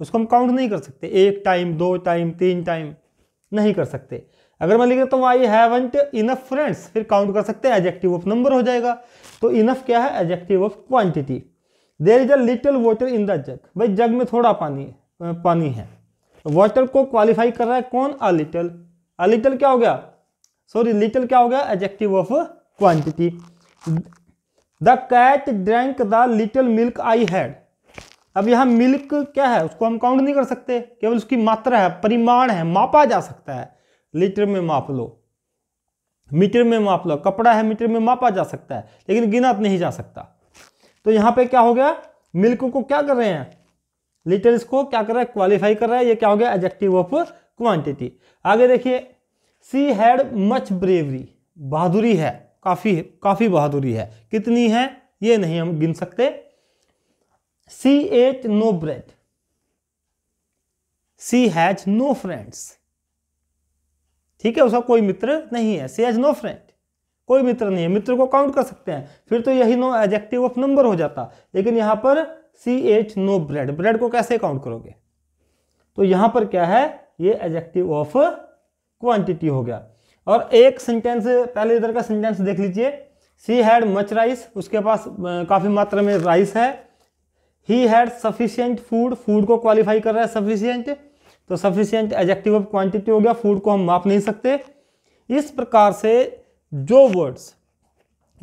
उसको हम काउंट नहीं कर सकते एक टाइम दो टाइम तीन टाइम नहीं कर सकते अगर मैं लिख देता हूँ आई हैवंट इनफ फ्रेंड्स फिर काउंट कर सकते हैं एजेक्टिव ऑफ नंबर हो जाएगा तो इनफ क्या है adjective of quantity there is a little water in the jug भाई जग में थोड़ा पानी पानी है वाटर को क्वालिफाई कर रहा है कौन अ लिटल अ लिटल क्या हो गया सॉरी लिटल क्या हो गया adjective of quantity the cat drank the little milk I had अब यहाँ मिल्क क्या है उसको हम काउंट नहीं कर सकते केवल उसकी मात्रा है परिमाण है मापा जा सकता है लीटर में माप लो मीटर में माप लो कपड़ा है मीटर में मापा जा सकता है लेकिन गिना नहीं जा सकता तो यहाँ पे क्या हो गया मिल्क को क्या कर रहे हैं लीटर इसको क्या कर रहा है क्वालिफाई कर रहा है ये क्या हो गया एजेक्टिव ऑफ क्वान्टिटी आगे देखिए सी हैड मच ब्रेवरी बहादुरी है काफ़ी काफ़ी बहादुरी है कितनी है ये नहीं हम गिन सकते she ate no bread she has no friends ठीक है उसका कोई मित्र नहीं है सी हैज नो फ्रेंड कोई मित्र नहीं है मित्र को काउंट कर सकते हैं फिर तो यही नो एजेक्टिव ऑफ नंबर हो जाता लेकिन यहां पर she has no bread bread को कैसे काउंट करोगे तो यहां पर क्या है ये एजेक्टिव ऑफ क्वांटिटी हो गया और एक सेंटेंस पहले इधर का सेंटेंस देख लीजिए सी हैड मच राइस उसके पास काफ़ी मात्रा में राइस है he had sufficient food food को क्वालिफाई कर रहा है सफिशियंट तो सफिशियंट एजेक्टिव ऑफ क्वांटिटी हो गया फूड को हम माप नहीं सकते इस प्रकार से जो वर्ड्स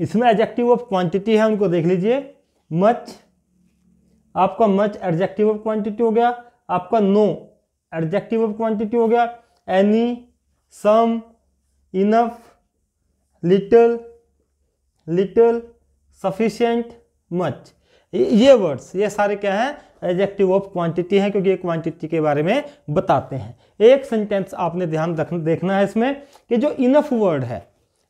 इसमें एजेक्टिव ऑफ क्वांटिटी है उनको देख लीजिए मच आपका मच एडजेक्टिव ऑफ क्वांटिटी हो गया आपका नो एडजेक्टिव ऑफ क्वांटिटी हो गया any some enough little little sufficient much ये वर्ड्स ये सारे क्या हैं एजेक्टिव ऑफ क्वांटिटी हैं क्योंकि ये क्वांटिटी के बारे में बताते हैं एक सेंटेंस आपने ध्यान रख देखना है इसमें कि जो इनफ वर्ड है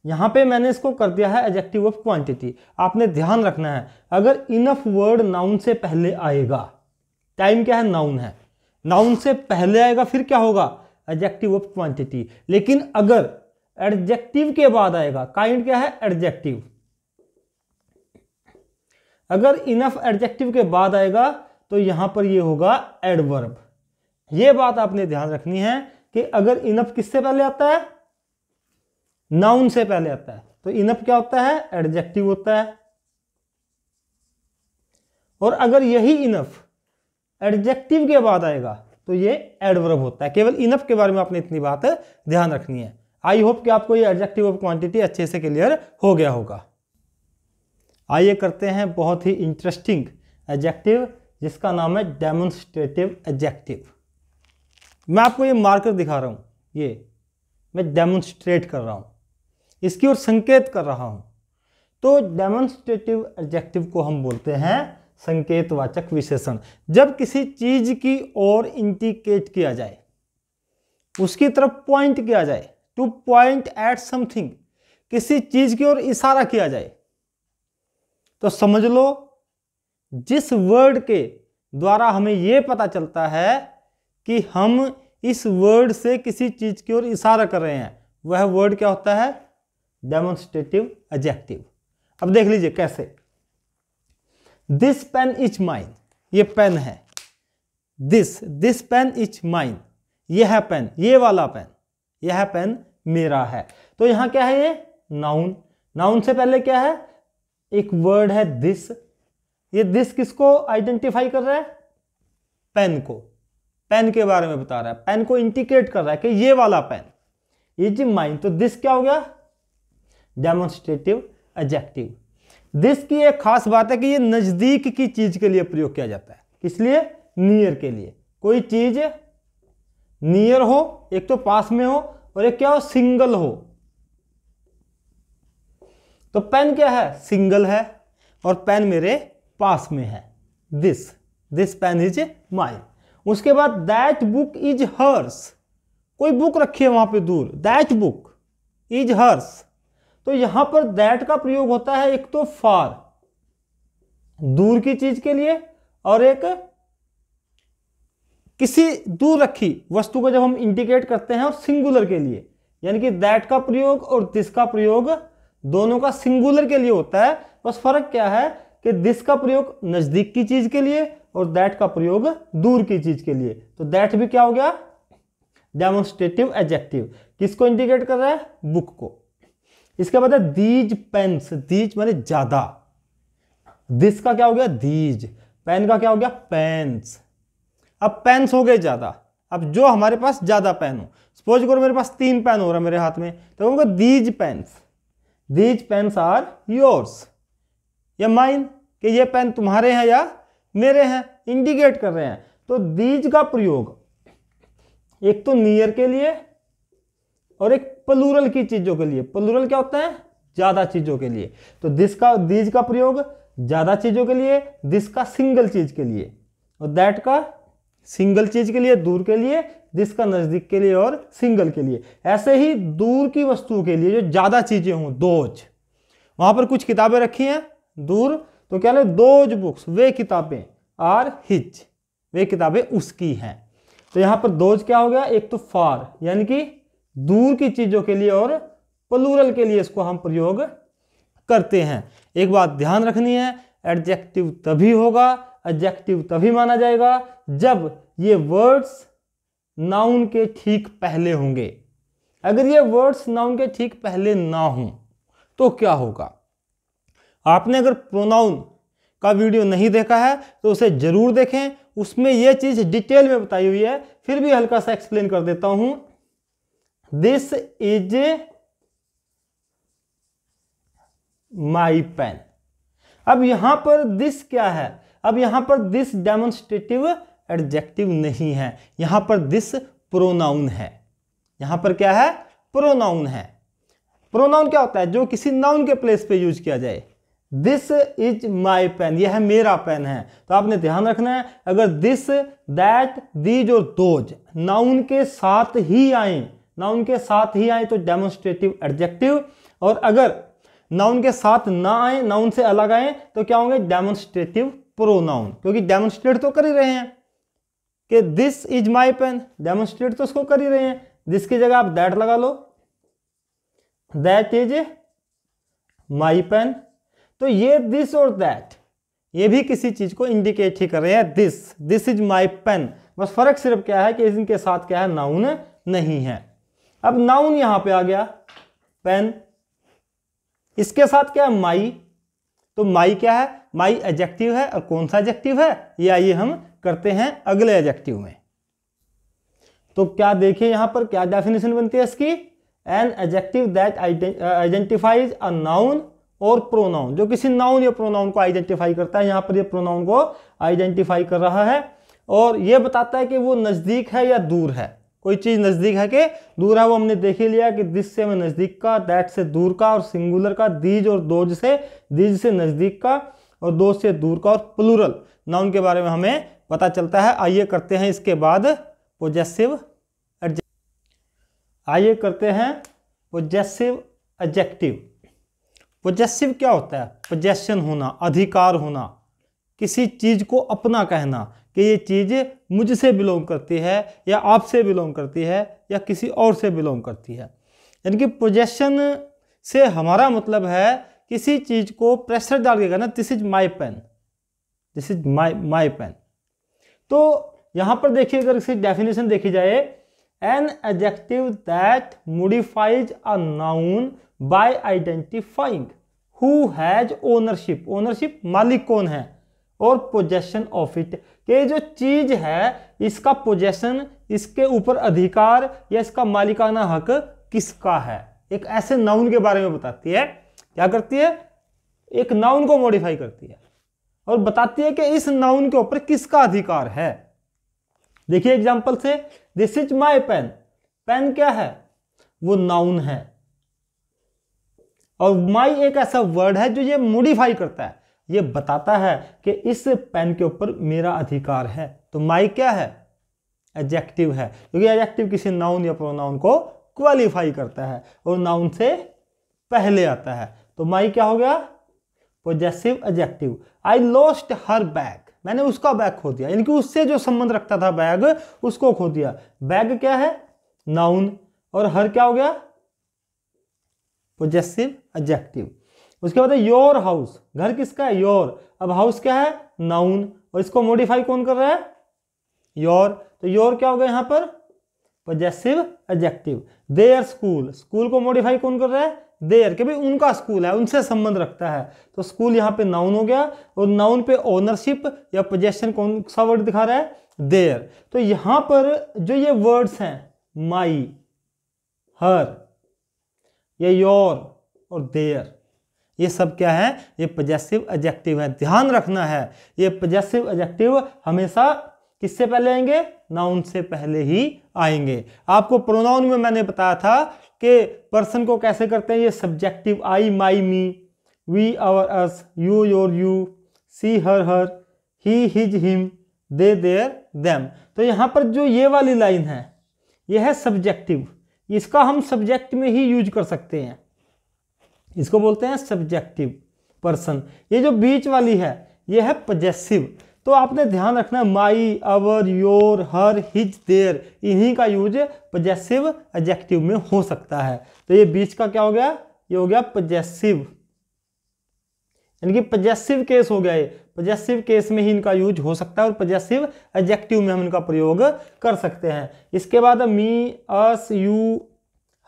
यहाँ पे मैंने इसको कर दिया है एजेक्टिव ऑफ क्वांटिटी आपने ध्यान रखना है अगर इनफ वर्ड नाउन से पहले आएगा टाइम क्या है नाउन है नाउन से पहले आएगा फिर क्या होगा एजेक्टिव ऑफ क्वांटिटी लेकिन अगर एडजेक्टिव के बाद आएगा काइंड क्या है एडजेक्टिव अगर इनफ एडजेक्टिव के बाद आएगा तो यहां पर ये होगा एडवर्ब ये बात आपने ध्यान रखनी है कि अगर इनफ किससे पहले आता है नाउन से पहले आता है तो इनफ क्या होता है एडजेक्टिव होता है और अगर यही इनफ एडजेक्टिव के बाद आएगा तो ये एडवर्ब होता है केवल इनफ के बारे में आपने इतनी बात ध्यान रखनी है आई होप कि आपको ये एडजेक्टिव ऑफ क्वांटिटी अच्छे से क्लियर हो गया होगा आइए करते हैं बहुत ही इंटरेस्टिंग एजेक्टिव जिसका नाम है डेमोन्स्ट्रेटिव एजेक्टिव मैं आपको ये मार्कर दिखा रहा हूँ ये मैं डेमोन्स्ट्रेट कर रहा हूँ इसकी ओर संकेत कर रहा हूँ तो डेमोन्स्ट्रेटिव एजेक्टिव को हम बोलते हैं संकेतवाचक विशेषण जब किसी चीज की ओर इंडिकेट किया जाए उसकी तरफ पॉइंट किया जाए टू पॉइंट एट समथिंग किसी चीज की ओर इशारा किया जाए तो समझ लो जिस वर्ड के द्वारा हमें यह पता चलता है कि हम इस वर्ड से किसी चीज की ओर इशारा कर रहे हैं वह वर्ड क्या होता है डेमोन्स्ट्रेटिव एजेक्टिव अब देख लीजिए कैसे दिस पेन इज माइन ये पेन है this this pen is mine यह है पेन ये वाला पेन यह पेन मेरा है तो यहां क्या है ये नाउन नाउन से पहले क्या है एक वर्ड है दिस ये दिस किसको आइडेंटिफाई कर रहा है पेन को पेन के बारे में बता रहा है पेन को इंडिकेट कर रहा है कि ये वाला पेन ये जी माइन तो दिस क्या हो गया डेमोन्स्ट्रेटिव एजेक्टिव दिस की एक खास बात है कि ये नज़दीक की चीज़ के लिए प्रयोग किया जाता है इसलिए नियर के लिए कोई चीज़ नियर हो एक तो पास में हो और एक क्या हो सिंगल हो तो पेन क्या है सिंगल है और पेन मेरे पास में है this this pen is my उसके बाद दैट बुक इज हर्स कोई बुक रखी है वहां पे दूर दैट बुक इज हर्स तो यहां पर दैट का प्रयोग होता है एक तो फार दूर की चीज के लिए और एक किसी दूर रखी वस्तु को जब हम इंडिकेट करते हैं और सिंगुलर के लिए यानी कि दैट का प्रयोग और दिस का प्रयोग दोनों का सिंगुलर के लिए होता है बस फर्क क्या है कि दिस का प्रयोग नजदीक की चीज के लिए और दैट का प्रयोग दूर की चीज के लिए तो दैट भी क्या हो गया डेमोन्स्ट्रेटिव एजेक्टिव किसको इंडिकेट कर रहा है बुक को इसके बाद है दीज पेन्स दीज माने ज्यादा दिस का क्या हो गया दीज पेन का क्या हो गया पेन्स अब पेन्स हो गए ज्यादा अब जो हमारे पास ज्यादा पेन हो सपोज करो मेरे पास तीन पेन हो रहा है मेरे हाथ में तो these pens these pens are yours या माइन कि ये पेन तुम्हारे हैं या मेरे हैं इंडिकेट कर रहे हैं तो दीज का प्रयोग एक तो नियर के लिए और एक पलूरल की चीजों के लिए पलूरल क्या होता है ज्यादा चीजों के लिए तो दिस का दीज का प्रयोग ज्यादा चीजों के लिए दिस का सिंगल चीज के लिए और दैट का सिंगल चीज के लिए दूर के लिए जिसका नज़दीक के लिए और सिंगल के लिए ऐसे ही दूर की वस्तुओं के लिए जो ज़्यादा चीज़ें हों दोज वहाँ पर कुछ किताबें रखी हैं दूर तो क्या लें दोज बुक्स वे किताबें आर हिच वे किताबें उसकी हैं तो यहाँ पर दोज क्या हो गया एक तो फार यानी कि दूर की चीज़ों के लिए और पलूरल के लिए इसको हम प्रयोग करते हैं एक बात ध्यान रखनी है एडजेक्टिव तभी होगा एडजेक्टिव तभी माना जाएगा जब ये वर्ड्स नाउन के ठीक पहले होंगे अगर ये वर्ड्स नाउन के ठीक पहले ना हों तो क्या होगा आपने अगर प्रोनाउन का वीडियो नहीं देखा है तो उसे ज़रूर देखें उसमें यह चीज़ डिटेल में बताई हुई है फिर भी हल्का सा एक्सप्लेन कर देता हूं दिस इज माई पेन अब यहां पर दिस क्या है अब यहां पर दिस डेमोन्स्ट्रेटिव एडजेक्टिव नहीं है यहां पर दिस प्रोनाउन है यहां पर क्या है प्रोनाउन है प्रोनाउन क्या होता है जो किसी नाउन के प्लेस पे यूज किया जाए दिस इज माई पेन यह है मेरा पेन है तो आपने ध्यान रखना है अगर दिस दैट दीज और दोज नाउन के साथ ही आए नाउन के साथ ही आए तो डेमोन्स्ट्रेटिव एडजेक्टिव और अगर नाउन के साथ ना आए नाउन से अलग आए तो क्या होंगे डेमोन्स्ट्रेटिव प्रोनाउन क्योंकि डेमोन्स्ट्रेट तो कर ही रहे हैं कि this is my pen demonstrate तो उसको कर ही रहे हैं दिस की जगह आप दैट लगा लो दैट इज माई पेन तो ये दिस और दैट ये भी किसी चीज को इंडिकेट ही कर रहे हैं this this is my pen बस फर्क सिर्फ क्या है कि इनके साथ क्या है नाउन नहीं है अब नाउन यहां पे आ गया पेन इसके साथ क्या है माई तो माई क्या है माई एजेक्टिव है और कौन सा एजेक्टिव है ये आइए हम करते हैं अगले एजेक्टिव में तो क्या देखिए यहां पर क्या डेफिनेशन बनती है इसकी an adjective that identifies a noun और प्रोनाउन जो किसी नाउन या प्रोनाउन को आइडेंटिफाई करता है यहां पर यह प्रोनाउन को आइडेंटिफाई कर रहा है और यह बताता है कि वो नज़दीक है या दूर है कोई चीज़ नज़दीक है कि दूर है वो हमने देख ही लिया कि दिस से हमें नज़दीक का दैट से दूर का और सिंगुलर का दीज और दोज से दीज से नज़दीक का और दोज से दूर का और प्लूरल नाउन के बारे में हमें पता चलता है आइए करते हैं इसके बाद पोजेसिव आइए करते हैं पोजेसिव एडजेक्टिव पोजेसिव क्या होता है पोजेशन होना अधिकार होना किसी चीज़ को अपना कहना कि ये चीज़ मुझसे बिलोंग करती है या आपसे बिलोंग करती है या किसी और से बिलोंग करती है यानी कि पोजेशन से हमारा मतलब है किसी चीज़ को प्रेशर डाल के कहना this is my pen this is my my pen तो यहां पर देखिए अगर इसकी डेफिनेशन देखी जाए an adjective that modifies a noun by identifying who has ownership ownership मालिक कौन है और पोजेशन ऑफ इट ये जो चीज है इसका पोजेशन इसके ऊपर अधिकार या इसका मालिकाना हक किसका है एक ऐसे नाउन के बारे में बताती है क्या करती है एक नाउन को मॉडिफाई करती है और बताती है कि इस नाउन के ऊपर किसका अधिकार है देखिए एग्जाम्पल से this is my pen pen क्या है वो नाउन है और माई एक ऐसा वर्ड है जो ये मोडिफाई करता है ये बताता है कि इस पेन के ऊपर मेरा अधिकार है तो माई क्या है एडजेक्टिव है क्योंकि एडजेक्टिव किसी नाउन या प्रोनाउन को क्वालिफाई करता है और नाउन से पहले आता है तो माई क्या हो गया possessive adjective I lost her bag मैंने उसका बैग खो दिया यानी कि उससे जो संबंध रखता था बैग उसको खो दिया बैग क्या है नाउन और हर क्या हो गया पोजेसिव एडजेक्टिव उसके बाद है योर हाउस घर किसका है योर अब हाउस क्या है नाउन और इसको मॉडिफाई कौन कर रहा है योर तो योर क्या हो गया यहां पर possessive adjective their school school को मॉडिफाई कौन कर रहा है देयर के भाई उनका स्कूल है उनसे संबंध रखता है तो स्कूल यहाँ पे नाउन हो गया और नाउन पे ओनरशिप या पोजेशन कौन सा वर्ड दिखा रहा है देयर तो यहाँ पर जो ये वर्ड्स हैं माई हर या योर और देयर ये सब क्या है ये पजेसिव एजेक्टिव है ध्यान रखना है ये पजेसिव एजेक्टिव हमेशा किससे पहले आएंगे नाउन से पहले ही आएंगे आपको प्रोनाउन में मैंने बताया था के पर्सन को कैसे करते हैं ये subjective I my me we our us you your you she her her he his him they their them तो यहाँ पर जो ये वाली लाइन है ये है सब्जेक्टिव इसका हम सब्जेक्ट में ही यूज कर सकते हैं इसको बोलते हैं सब्जेक्टिव पर्सन ये जो बीच वाली है ये है पजेसिव तो आपने ध्यान रखना माई अवर योर हर हिज देर इन्हीं का यूज पजेसिव एजेक्टिव में हो सकता है तो ये बीच का क्या हो गया ये हो गया पजेसिव यानी कि पजेसिव केस हो गया ये पजेसिव केस में ही इनका यूज हो सकता है और पजेसिव एजेक्टिव में हम इनका प्रयोग कर सकते हैं इसके बाद me us you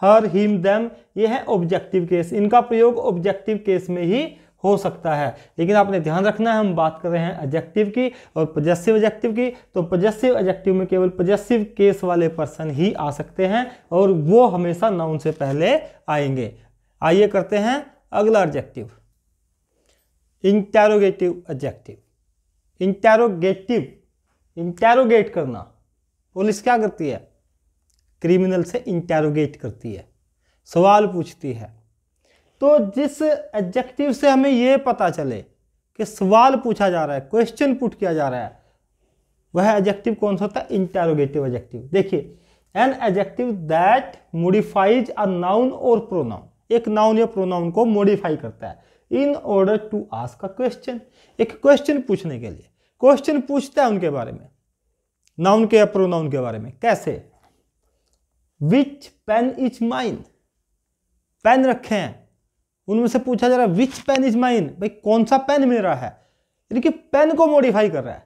her him them ये है ऑब्जेक्टिव केस इनका प्रयोग ऑब्जेक्टिव केस में ही हो सकता है लेकिन आपने ध्यान रखना है हम बात कर रहे हैं एजेक्टिव की और पजेसिव एजेक्टिव की तो पजेसिव एजेक्टिव में केवल पजेसिव केस वाले पर्सन ही आ सकते हैं और वो हमेशा नाउन से पहले आएंगे आइए करते हैं अगला adjective interrogative adjective interrogative interrogate करना पुलिस क्या करती है क्रिमिनल से इंटेरोगेट करती है सवाल पूछती है तो जिस एडजेक्टिव से हमें यह पता चले कि सवाल पूछा जा रहा है क्वेश्चन पुट किया जा रहा है वह एडजेक्टिव कौन सा होता है इंटेरोगेटिव एडजेक्टिव देखिए an adjective that modifies a noun और प्रोनाउन एक नाउन या प्रोनाउन को मोडिफाई करता है in order to ask a question एक क्वेश्चन पूछने के लिए क्वेश्चन पूछता है उनके बारे में नाउन के या प्रोनाउन के बारे में कैसे which pen is mine pen रखे हैं उनमें से पूछा जा रहा है विच पेन इज माइन भाई कौन सा पेन मेरा है यानी कि पेन को मॉडिफाई कर रहा है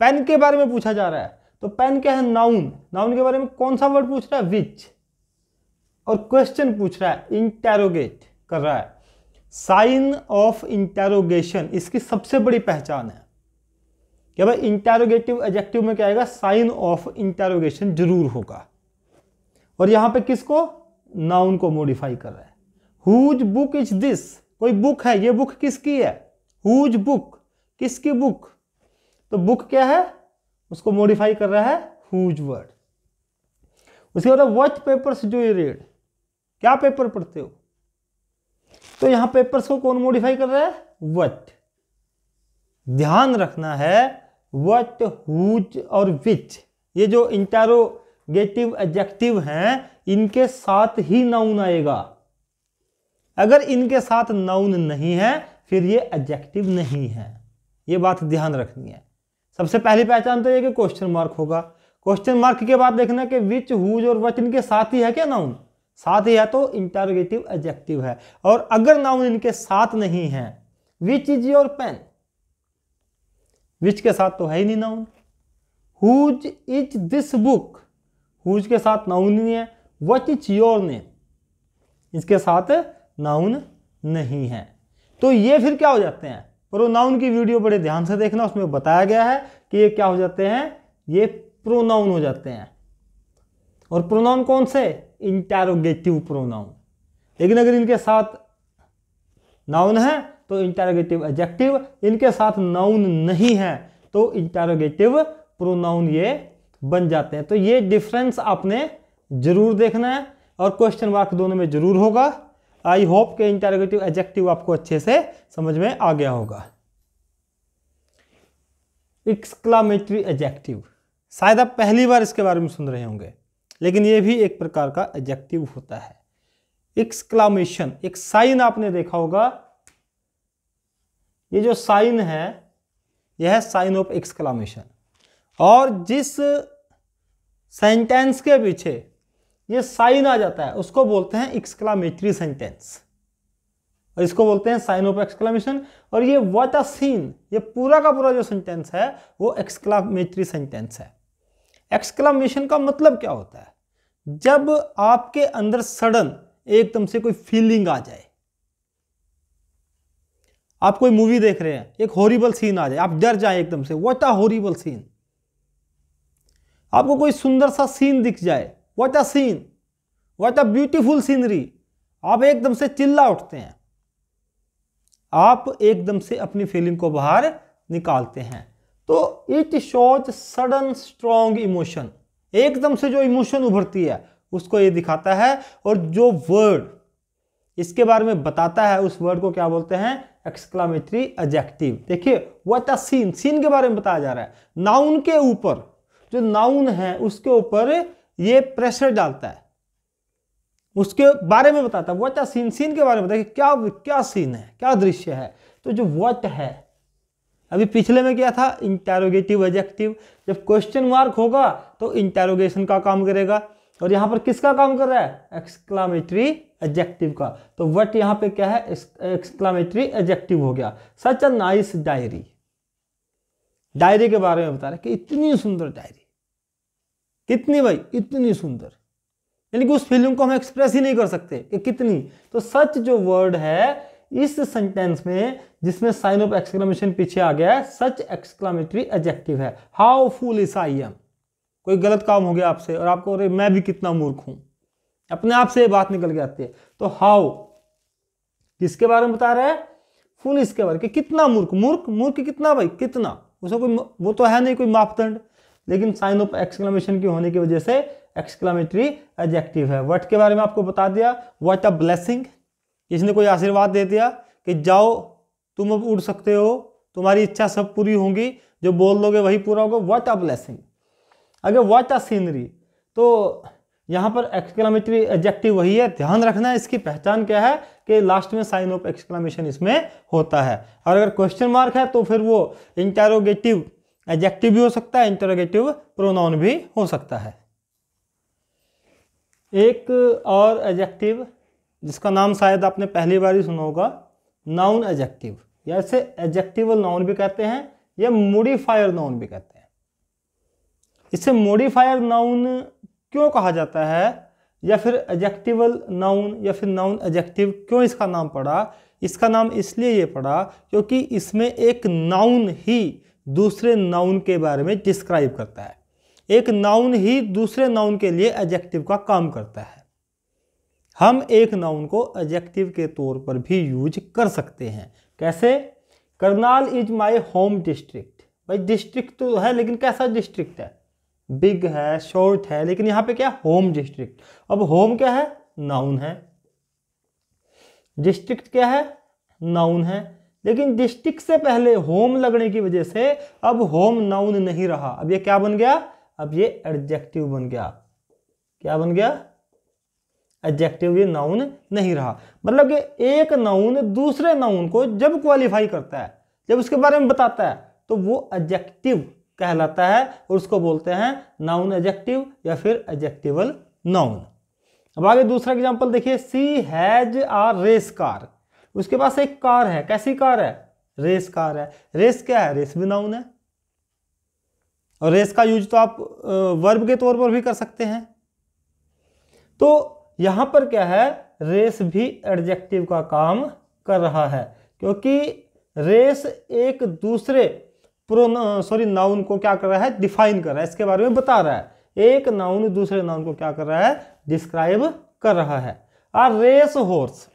पेन के बारे में पूछा जा रहा है तो पेन क्या है नाउन नाउन के बारे में कौन सा वर्ड पूछ रहा है विच और क्वेश्चन पूछ रहा है इंटेरोगेट कर रहा है साइन ऑफ इंटेरोगेशन इसकी सबसे बड़ी पहचान है क्या भाई इंटेरोगेटिव एजेक्टिव में क्या आएगा साइन ऑफ इंटेरोगेशन जरूर होगा और यहां पे किसको नाउन को मॉडिफाई कर रहा है हुज बुक इज दिस कोई बुक है ये बुक किसकी है हुज बुक किसकी बुक तो बुक क्या है उसको मॉडिफाई कर रहा है हुज वर्ड उसके बाद वॉच पेपर्स जो ये रेड क्या पेपर पढ़ते हो तो यहां पेपर्स को कौन मॉडिफाई कर रहा है वट ध्यान रखना है वट हुज और विच ये जो इंटारोगेटिव एडजेक्टिव हैं इनके साथ ही नाउन आएगा अगर इनके साथ नाउन नहीं है फिर ये एडजेक्टिव नहीं है ये बात ध्यान रखनी है सबसे पहली पहचान तो ये कि क्वेश्चन मार्क होगा क्वेश्चन मार्क के बाद देखना कि विच हुज और वच इनके साथ ही है क्या नाउन साथ ही है तो इंटरोगेटिव एडजेक्टिव है और अगर नाउन इनके साथ नहीं है which is your pen which के साथ तो है ही नहीं noun whose is this book whose के साथ नाउन नहीं है वट इज योर नेम इसके साथ नाउन नहीं है तो ये फिर क्या हो जाते हैं प्रोनाउन की वीडियो बड़े ध्यान से देखना उसमें बताया गया है कि ये क्या हो जाते हैं ये प्रोनाउन हो जाते हैं और प्रोनाउन कौन से इंटेरोगेटिव प्रोनाउन लेकिन अगर इनके साथ नाउन है तो इंटेरोगेटिव एडजेक्टिव इनके साथ नाउन नहीं है तो इंटेरोगेटिव प्रोनाउन ये बन जाते हैं तो ये डिफरेंस आपने जरूर देखना है और क्वेश्चन मार्क दोनों में जरूर होगा आई होप के इंटरोगेटिव एजेक्टिव आपको अच्छे से समझ में आ गया होगा एक्सक्लामेटरी एजेक्टिव शायद आप पहली बार इसके बारे में सुन रहे होंगे लेकिन यह भी एक प्रकार का एजेक्टिव होता है एक्सक्लामेशन एक साइन आपने देखा होगा ये जो साइन है यह है साइन ऑफ एक्सक्लामेशन और जिस सेंटेंस के पीछे ये साइन आ जाता है उसको बोलते हैं एक्सक्लामेटरी सेंटेंस और इसको बोलते हैं साइन ऑफ एक्सक्लामेशन और ये वट अ सीन ये पूरा का पूरा जो सेंटेंस है वो एक्सक्लामेटरी सेंटेंस है एक्सक्लामेशन का मतलब क्या होता है जब आपके अंदर सडन एकदम से कोई फीलिंग आ जाए आप कोई मूवी देख रहे हैं एक हॉरिबल सीन आ जाए आप डर जाए एकदम से वट अ हॉरिबल सीन आपको कोई सुंदर सा सीन दिख जाए what a scene what a beautiful scenery आप एकदम से चिल्ला उठते हैं आप एकदम से अपनी फीलिंग को बाहर निकालते हैं तो it shows sudden strong emotion एकदम से जो इमोशन उभरती है उसको ये दिखाता है और जो वर्ड इसके बारे में बताता है उस वर्ड को क्या बोलते हैं एक्सक्लामेटरी एजेक्टिव देखिए व्हाट अ सीन सीन के बारे में बताया जा रहा है नाउन के ऊपर जो नाउन है उसके ऊपर ये प्रेशर डालता है उसके बारे में बताता है वट आ सीन सीन के बारे में बताया क्या क्या सीन है क्या दृश्य है तो जो वट है अभी पिछले में क्या था इंटेरोगेटिव एजेक्टिव जब क्वेश्चन मार्क होगा तो इंटेरोगेशन का काम करेगा और यहाँ पर किसका काम कर रहा है एक्सक्लामेटरी एजेक्टिव का तो वट यहाँ पे क्या है एक्सक्लामेटरी एजेक्टिव हो गया such a nice diary diary के बारे में बता रहे कि इतनी सुंदर डायरी कितनी भाई इतनी सुंदर यानी कि उस फीलिंग को हम एक्सप्रेस ही नहीं कर सकते कि कितनी तो सच जो वर्ड है इस सेंटेंस में जिसमें साइन ऑफ एक्सक्लामेशन पीछे आ गया है सच एक्सक्लामेटरी एजेक्टिव है how fool is I M कोई गलत काम हो गया आपसे और आपको अरे मैं भी कितना मूर्ख हूं अपने आप से ये बात निकल के आती है तो हाउ किसके बारे में बता रहा है फूल इसके बारे में कि कितना मूर्ख मूर्ख मूर्ख कितना भाई कितना उसको कोई वो तो है नहीं कोई मापदंड लेकिन साइन ऑफ एक्सक्लामेशन की होने की वजह से एक्सक्लामेटरी एडजेक्टिव है वट के बारे में आपको बता दिया वट अ ब्लेसिंग इसने कोई आशीर्वाद दे दिया कि जाओ तुम अब उड़ सकते हो तुम्हारी इच्छा सब पूरी होगी जो बोल दोगे वही पूरा होगा वट अ ब्लेसिंग अगर वट अ सीनरी तो यहाँ पर एक्सक्लामेटरी एडजेक्टिव वही है ध्यान रखना है इसकी पहचान क्या है कि लास्ट में साइन ऑफ एक्सक्लामेशन इसमें होता है और अगर क्वेश्चन मार्क है तो फिर वो इंटेरोगेटिव एडजेक्टिव भी हो सकता है इंटरोगेटिव प्रोनाउन भी हो सकता है एक और एडजेक्टिव जिसका नाम शायद आपने पहली बार ही सुना होगा नाउन एडजेक्टिव या इसे एजेक्टिवल नाउन भी कहते हैं या मोडिफायर नाउन भी कहते हैं इसे मोडिफायर नाउन क्यों कहा जाता है या फिर एडजेक्टिवल नाउन या फिर नाउन एडजेक्टिव क्यों इसका नाम पड़ा इसका नाम इसलिए ये पड़ा क्योंकि इसमें एक नाउन ही दूसरे नाउन के बारे में डिस्क्राइब करता है एक नाउन ही दूसरे नाउन के लिए एजेक्टिव का काम करता है हम एक नाउन को एजेक्टिव के तौर पर भी यूज कर सकते हैं कैसे Karnal is my home district भाई डिस्ट्रिक्ट तो है लेकिन कैसा डिस्ट्रिक्ट है बिग है शॉर्ट है लेकिन यहां पे क्या होम डिस्ट्रिक्ट अब होम क्या है नाउन है डिस्ट्रिक्ट क्या है नाउन है लेकिन डिस्ट्रिक्ट से पहले होम लगने की वजह से अब होम नाउन नहीं रहा अब ये क्या बन गया अब ये एडजेक्टिव बन गया क्या बन गया एडजेक्टिव ये नाउन नहीं रहा मतलब कि एक नाउन दूसरे नाउन को जब क्वालिफाई करता है जब उसके बारे में बताता है तो वो एडजेक्टिव कहलाता है और उसको बोलते हैं नाउन एडजेक्टिव या फिर एडजेक्टिवल नाउन अब आगे दूसरा एग्जाम्पल देखिए she has a race car उसके पास एक कार है कैसी कार है रेस कार है रेस क्या है रेस भी नाउन है और रेस का यूज तो आप वर्ब के तौर पर भी कर सकते हैं तो यहां पर क्या है रेस भी एडजेक्टिव का काम कर रहा है क्योंकि रेस एक दूसरे सॉरी नाउन को क्या कर रहा है डिफाइन कर रहा है इसके बारे में बता रहा है एक नाउन दूसरे नाउन को क्या कर रहा है डिस्क्राइब कर रहा है आ रेस हॉर्स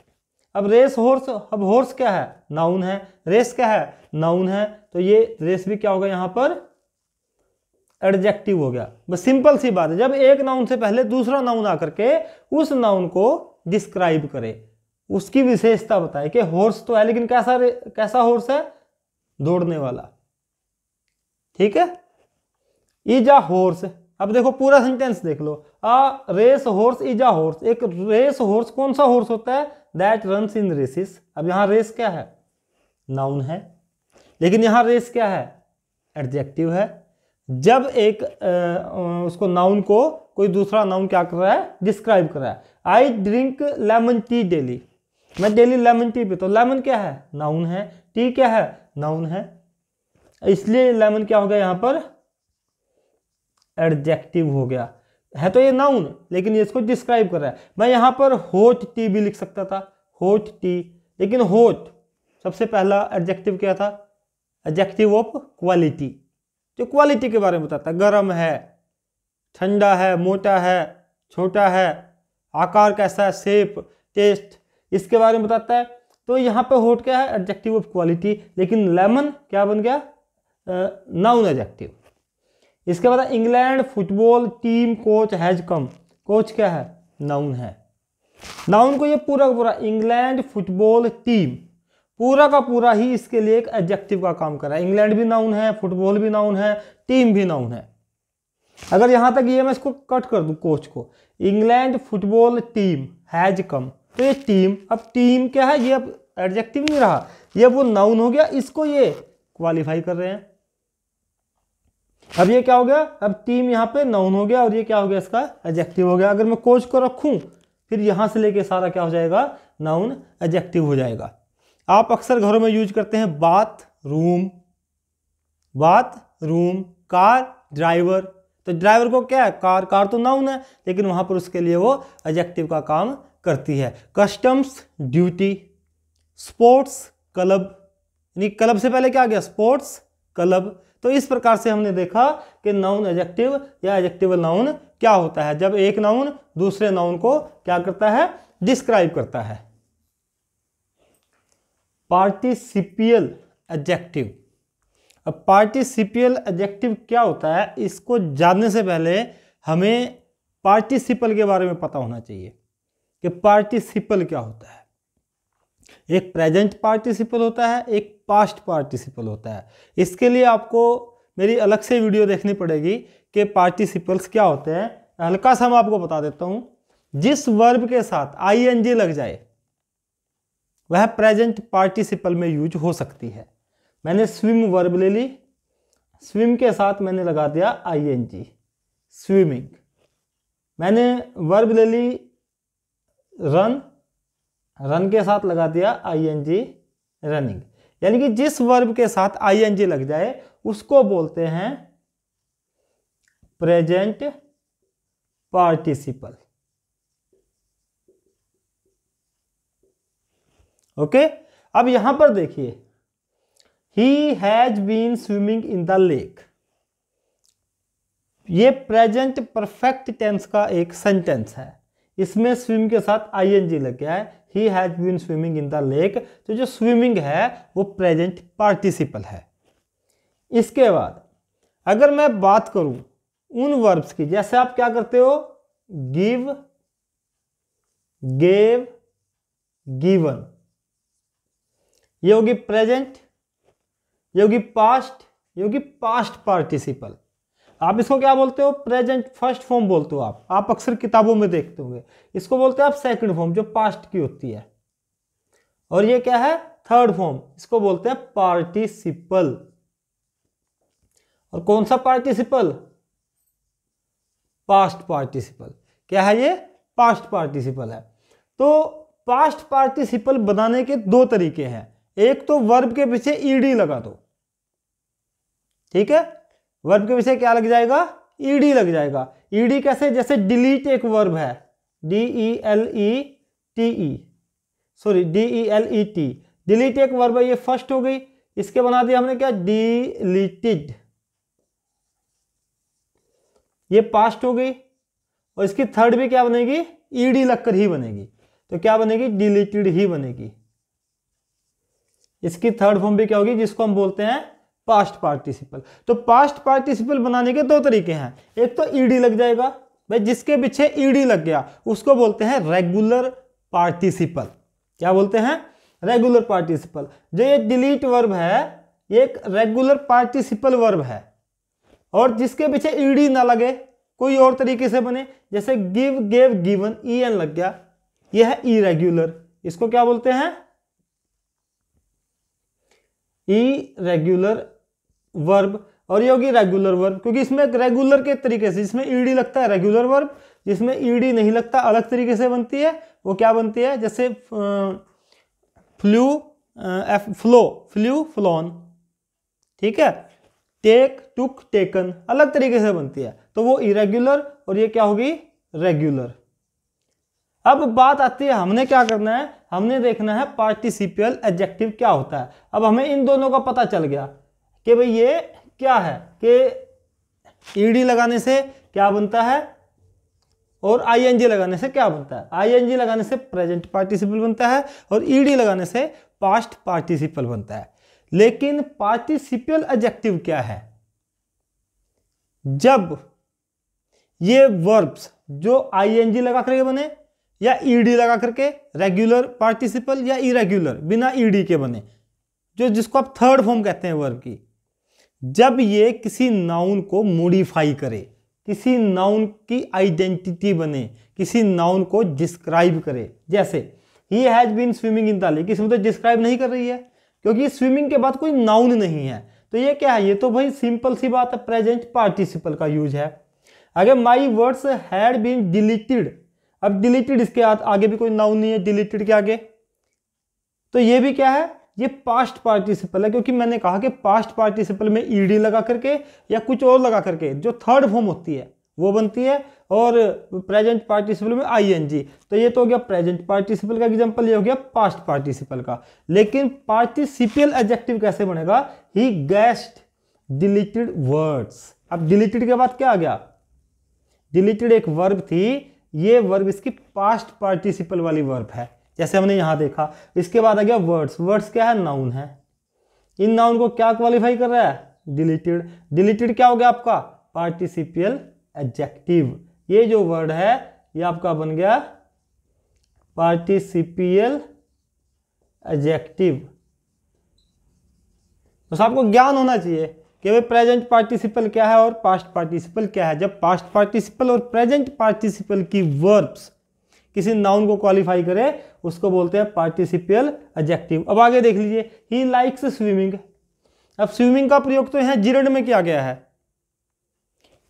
अब रेस हॉर्स अब हॉर्स क्या है नाउन है रेस क्या है नाउन है तो ये रेस भी क्या होगा यहां पर एडजेक्टिव हो गया बस सिंपल सी बात है जब एक नाउन से पहले दूसरा नाउन आकर के उस नाउन को डिस्क्राइब करे उसकी विशेषता बताए कि हॉर्स तो है लेकिन कैसा कैसा हॉर्स है दौड़ने वाला ठीक है इज अ हॉर्स अब देखो पूरा सेंटेंस देख लो a race horse is a horse एक रेस हॉर्स कौन सा हॉर्स होता है दैट रन्स इन रेसिस अब यहाँ रेस क्या है नाउन है लेकिन यहाँ रेस क्या है एडजेक्टिव है जब एक आ, उसको नाउन को कोई दूसरा नाउन क्या कर रहा है डिस्क्राइब कर रहा है I drink lemon tea daily मैं डेली लेमन टी पीता तो लेमन क्या है नाउन है टी क्या है नाउन है इसलिए लेमन क्या हो गया यहाँ पर एडजेक्टिव हो गया है तो ये नाउन लेकिन ये इसको डिस्क्राइब कर रहा है मैं यहाँ पर होट टी भी लिख सकता था होट टी लेकिन होट सबसे पहला एडजेक्टिव क्या था एडजेक्टिव ऑफ क्वालिटी जो क्वालिटी के बारे में बताता है गर्म है ठंडा है मोटा है छोटा है आकार कैसा है सेप टेस्ट इसके बारे में बताता है तो यहाँ पे होट क्या है एडजेक्टिव ऑफ क्वालिटी लेकिन लेमन क्या बन गया नाउन एडजेक्टिव इसके बाद England football team coach has come coach क्या है नाउन है नाउन को ये पूरा का पूरा इंग्लैंड फुटबॉल टीम पूरा का पूरा ही इसके लिए एक एडजेक्टिव का काम कर रहा है इंग्लैंड भी नाउन है फुटबॉल भी नाउन है टीम भी नाउन है अगर यहां तक ये मैं इसको कट कर दू कोच को England football team has come तो ये टीम अब टीम क्या है ये अब एडजेक्टिव नहीं रहा ये वो नाउन हो गया इसको ये क्वालिफाई कर रहे हैं अब ये क्या हो गया अब टीम यहाँ पे नाउन हो गया और ये क्या हो गया इसका एजेक्टिव हो गया अगर मैं कोच को रखूँ फिर यहाँ से लेके सारा क्या हो जाएगा नाउन एजेक्टिव हो जाएगा आप अक्सर घरों में यूज करते हैं bathroom bathroom car driver तो ड्राइवर को क्या है कार कार तो नाउन है लेकिन वहाँ पर उसके लिए वो एजेक्टिव का काम करती है कस्टम्स ड्यूटी स्पोर्ट्स क्लब यानी क्लब से पहले क्या आ गया स्पोर्ट्स क्लब तो इस प्रकार से हमने देखा कि नाउन एजेक्टिव या एजेक्टिव नाउन क्या होता है जब एक नाउन दूसरे नाउन को क्या करता है डिस्क्राइब करता है पार्टिसिपियल एजेक्टिव अब पार्टिसिपियल एजेक्टिव क्या होता है इसको जानने से पहले हमें पार्टिसिपल के बारे में पता होना चाहिए कि पार्टिसिपल क्या होता है एक प्रेजेंट पार्टिसिपल होता है एक पास्ट पार्टिसिपल होता है इसके लिए आपको मेरी अलग से वीडियो देखनी पड़ेगी कि पार्टिसिपल्स क्या होते हैं हल्का सा मैं आपको बता देता हूं जिस वर्ब के साथ आई लग जाए वह प्रेजेंट पार्टिसिपल में यूज हो सकती है मैंने स्विम वर्ब ले ली स्विम के साथ मैंने लगा दिया आई स्विमिंग मैंने वर्ब ले ली रन रन के साथ लगा दिया आई एन जी रनिंग यानी कि जिस वर्ब के साथ आई एन जी लग जाए उसको बोलते हैं प्रेजेंट पार्टिसिपल ओके अब यहां पर देखिए he has been swimming in the lake ये प्रेजेंट परफेक्ट टेंस का एक सेंटेंस है इसमें स्विम के साथ आईएनजी लग गया है he has been swimming in the lake तो जो स्विमिंग है वो प्रेजेंट पार्टिसिपल है इसके बाद अगर मैं बात करूं उन वर्ब्स की जैसे आप क्या करते हो गिव गेव गिवन ये होगी प्रेजेंट ये होगी पास्ट ये होगी पास्ट पार्टिसिपल आप इसको क्या बोलते हो प्रेजेंट फर्स्ट फॉर्म बोलते हो आप आप अक्सर किताबों में देखते होंगे इसको बोलते हैं आप सेकंड फॉर्म जो पास्ट की होती है और ये क्या है थर्ड फॉर्म इसको बोलते हैं पार्टिसिपल और कौन सा पार्टिसिपल पास्ट पार्टिसिपल क्या है ये पास्ट पार्टिसिपल है तो पास्ट पार्टिसिपल बनाने के दो तरीके हैं एक तो वर्ब के पीछे ईडी लगा दो ठीक है वर्ब के विषय क्या लग जाएगा ईडी लग जाएगा ईडी कैसे जैसे डिलीट एक वर्ब है D E L E T E sorry D E L E T delete एक वर्ब है ये फर्स्ट हो गई इसके बना दिया हमने क्या डिलीटेड ये पास्ट हो गई और इसकी थर्ड भी क्या बनेगी ईडी लगकर ही बनेगी तो क्या बनेगी डिलीटेड ही बनेगी इसकी थर्ड फॉर्म भी क्या होगी जिसको हम बोलते हैं पास्ट पार्टिसिपल तो पास्ट पार्टिसिपल बनाने के दो तरीके हैं एक तो ईडी लग जाएगा भाई जिसके पीछे ईडी लग गया उसको बोलते हैं रेगुलर पार्टिसिपल क्या बोलते हैं रेगुलर पार्टिसिपल जो ये डिलीट वर्ब है ये एक रेगुलर पार्टिसिपल वर्ब है और जिसके पीछे ईडी ना लगे कोई और तरीके से बने जैसे give gave given E N लग गया यह है इरेगुलर इसको क्या बोलते हैं इरेगुलर वर्ब और ये होगी रेगुलर वर्ब क्योंकि इसमें रेगुलर के तरीके से इसमें ईडी लगता है रेगुलर वर्ब जिसमें ईडी नहीं लगता अलग तरीके से बनती है वो क्या बनती है जैसे flew F flow flew flown ठीक है टेक टुक टेकन अलग तरीके से बनती है तो वो इरेग्युलर और ये क्या होगी रेगुलर अब बात आती है हमने क्या करना है हमने देखना है पार्टिसिपियल एडजेक्टिव क्या होता है अब हमें इन दोनों का पता चल गया कि भाई ये क्या है कि ईडी e लगाने से क्या बनता है और आईएनजी लगाने से क्या बनता है आईएनजी लगाने से प्रेजेंट पार्टिसिपल बनता है और ईडी e लगाने से पास्ट पार्टिसिपल बनता है लेकिन पार्टिसिपल एडजेक्टिव क्या है जब ये वर्ब्स जो आईएनजी लगा करके बने या ईडी e लगा करके रेगुलर पार्टिसिपल या इरेगुलर बिना ईडी के बने जो जिसको आप थर्ड फॉर्म कहते हैं वर्ब की जब ये किसी नाउन को मोडिफाई करे किसी नाउन की आइडेंटिटी बने किसी नाउन को डिस्क्राइब करे जैसे he has been swimming in the lake इसमें तो डिस्क्राइब नहीं कर रही है क्योंकि स्विमिंग के बाद कोई नाउन नहीं है तो ये क्या है ये तो भाई सिंपल सी बात है प्रेजेंट पार्टिसिपल का यूज है अगर my words had been deleted अब डिलीटेड इसके आगे भी कोई नाउन नहीं है डिलीटेड के आगे तो ये भी क्या है ये पास्ट पार्टिसिपल है क्योंकि मैंने कहा कि पास्ट पार्टिसिपल में ईडी लगा करके या कुछ और लगा करके जो थर्ड फॉर्म होती है वो बनती है और प्रेजेंट पार्टिसिपल में आईएनजी तो ये तो हो गया प्रेजेंट पार्टिसिपल का एग्जांपल ये हो गया पास्ट पार्टिसिपल का लेकिन पार्टिसिपियल एडजेक्टिव कैसे बनेगा ही गेस्ट डिलीटेड वर्ड्स अब डिलीटेड के बाद क्या आ गया डिलीटेड एक वर्ब थी ये वर्ब इसकी पास्ट पार्टिसिपल वाली वर्ब है जैसे हमने यहां देखा इसके बाद आ गया वर्ड्स वर्ड्स क्या है नाउन है इन नाउन को क्या क्वालिफाई कर रहा है डिलीटेड डिलीटेड क्या हो गया आपका पार्टिसिपियल एडजेक्टिव ये जो वर्ड है ये आपका बन गया पार्टिसिपियल एडजेक्टिव बस आपको ज्ञान होना चाहिए कि भाई प्रेजेंट पार्टिसिपल क्या है और पास्ट पार्टिसिपल क्या है जब पास्ट पार्टिसिपल और प्रेजेंट पार्टिसिपल की वर्ब्स किसी नाउन को क्वालिफाई करे उसको बोलते हैं पार्टिसिपियल एडजेक्टिव अब आगे देख लीजिए ही लाइक्स स्विमिंग अब स्विमिंग का प्रयोग तो यहाँ जिरण में किया गया है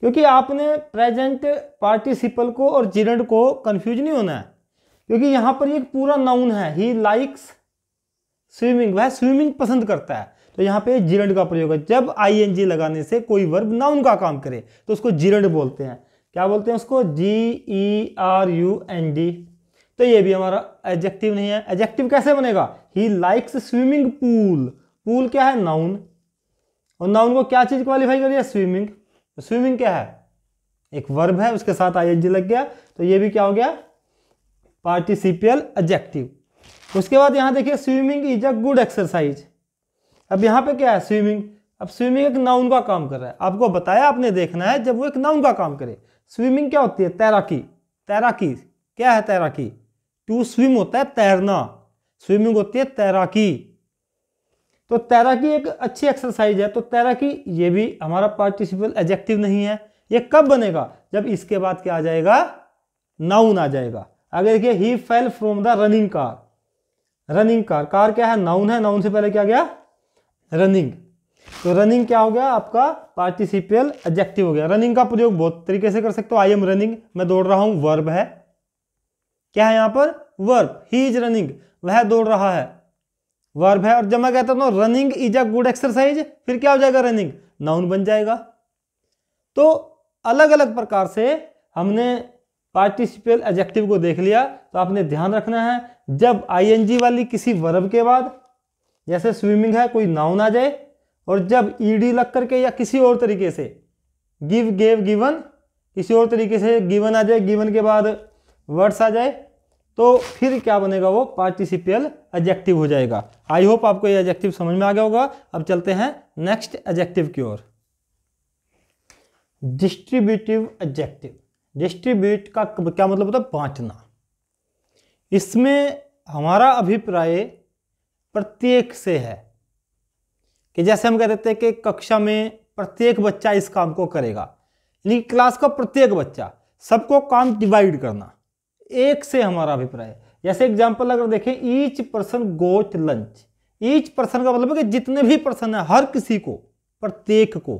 क्योंकि आपने प्रेजेंट पार्टिसिपल को और जिरण को कंफ्यूज नहीं होना है क्योंकि यहाँ पर एक पूरा नाउन है ही लाइक्स स्विमिंग वह स्विमिंग पसंद करता है तो यहाँ पे जिरण का प्रयोग है जब आईएनजी लगाने से कोई वर्ब नाउन का काम करे तो उसको जिरण बोलते हैं क्या बोलते हैं उसको G E R U N D तो ये भी हमारा एजेक्टिव नहीं है एजेक्टिव कैसे बनेगा he likes swimming pool pool क्या है नाउन और नाउन को क्या चीज क्वालिफाई करिए स्विमिंग तो स्विमिंग क्या है एक वर्ब है उसके साथ आई जी लग गया तो ये भी क्या हो गया पार्टिसिपियल एजेक्टिव उसके बाद यहां देखिए swimming is a good exercise अब यहां पे क्या है स्विमिंग अब स्विमिंग एक नाउन का काम कर रहा है आपको बताया आपने देखना है जब वो एक नाउन का काम करे स्विमिंग क्या होती है तैराकी तैराकी क्या है तैराकी टू स्विम होता है तैरना स्विमिंग होती है तैराकी तो तैराकी एक अच्छी एक्सरसाइज है तो तैराकी ये भी हमारा पार्टिसिपल एजेक्टिव नहीं है ये कब बनेगा जब इसके बाद क्या आ जाएगा नाउन आ जाएगा आगे देखिए he fell from the running car running car car क्या है नाउन है नाउन से पहले क्या गया रनिंग तो रनिंग क्या हो गया आपका पार्टिसिपियल एडजेक्टिव हो गया रनिंग का प्रयोग बहुत तरीके से कर सकते हो आई एम रनिंग मैं दौड़ रहा हूं वर्ब है क्या है यहां पर वर्ब ही इज रनिंग वह दौड़ रहा है वर्ब है और जब मैं कहता हूं running is a good exercise फिर क्या हो जाएगा रनिंग नाउन बन जाएगा तो अलग अलग प्रकार से हमने पार्टिसिपियल एडजेक्टिव को देख लिया तो आपने ध्यान रखना है जब जी वाली किसी वर्ब के बाद जैसे स्विमिंग है कोई नाउन आ जाए और जब ईडी लग करके या किसी और तरीके से गिव गेव गिवन किसी और तरीके से गिवन आ जाए गिवन के बाद वर्ड्स आ जाए तो फिर क्या बनेगा वो पार्टिसिपियल एजेक्टिव हो जाएगा आई होप आपको ये एजेक्टिव समझ में आ गया होगा अब चलते हैं नेक्स्ट एजेक्टिव की ओर डिस्ट्रीब्यूटिव एजेक्टिव डिस्ट्रीब्यूट का क्या मतलब होता है बांटना इसमें हमारा अभिप्राय प्रत्येक से है कि जैसे हम कहते हैं कि कक्षा में प्रत्येक बच्चा इस काम को करेगा यानी क्लास का प्रत्येक बच्चा सबको काम डिवाइड करना एक से हमारा अभिप्राय जैसे एग्जाम्पल अगर देखें each person got lunch each person का मतलब है कि जितने भी पर्सन है हर किसी को प्रत्येक को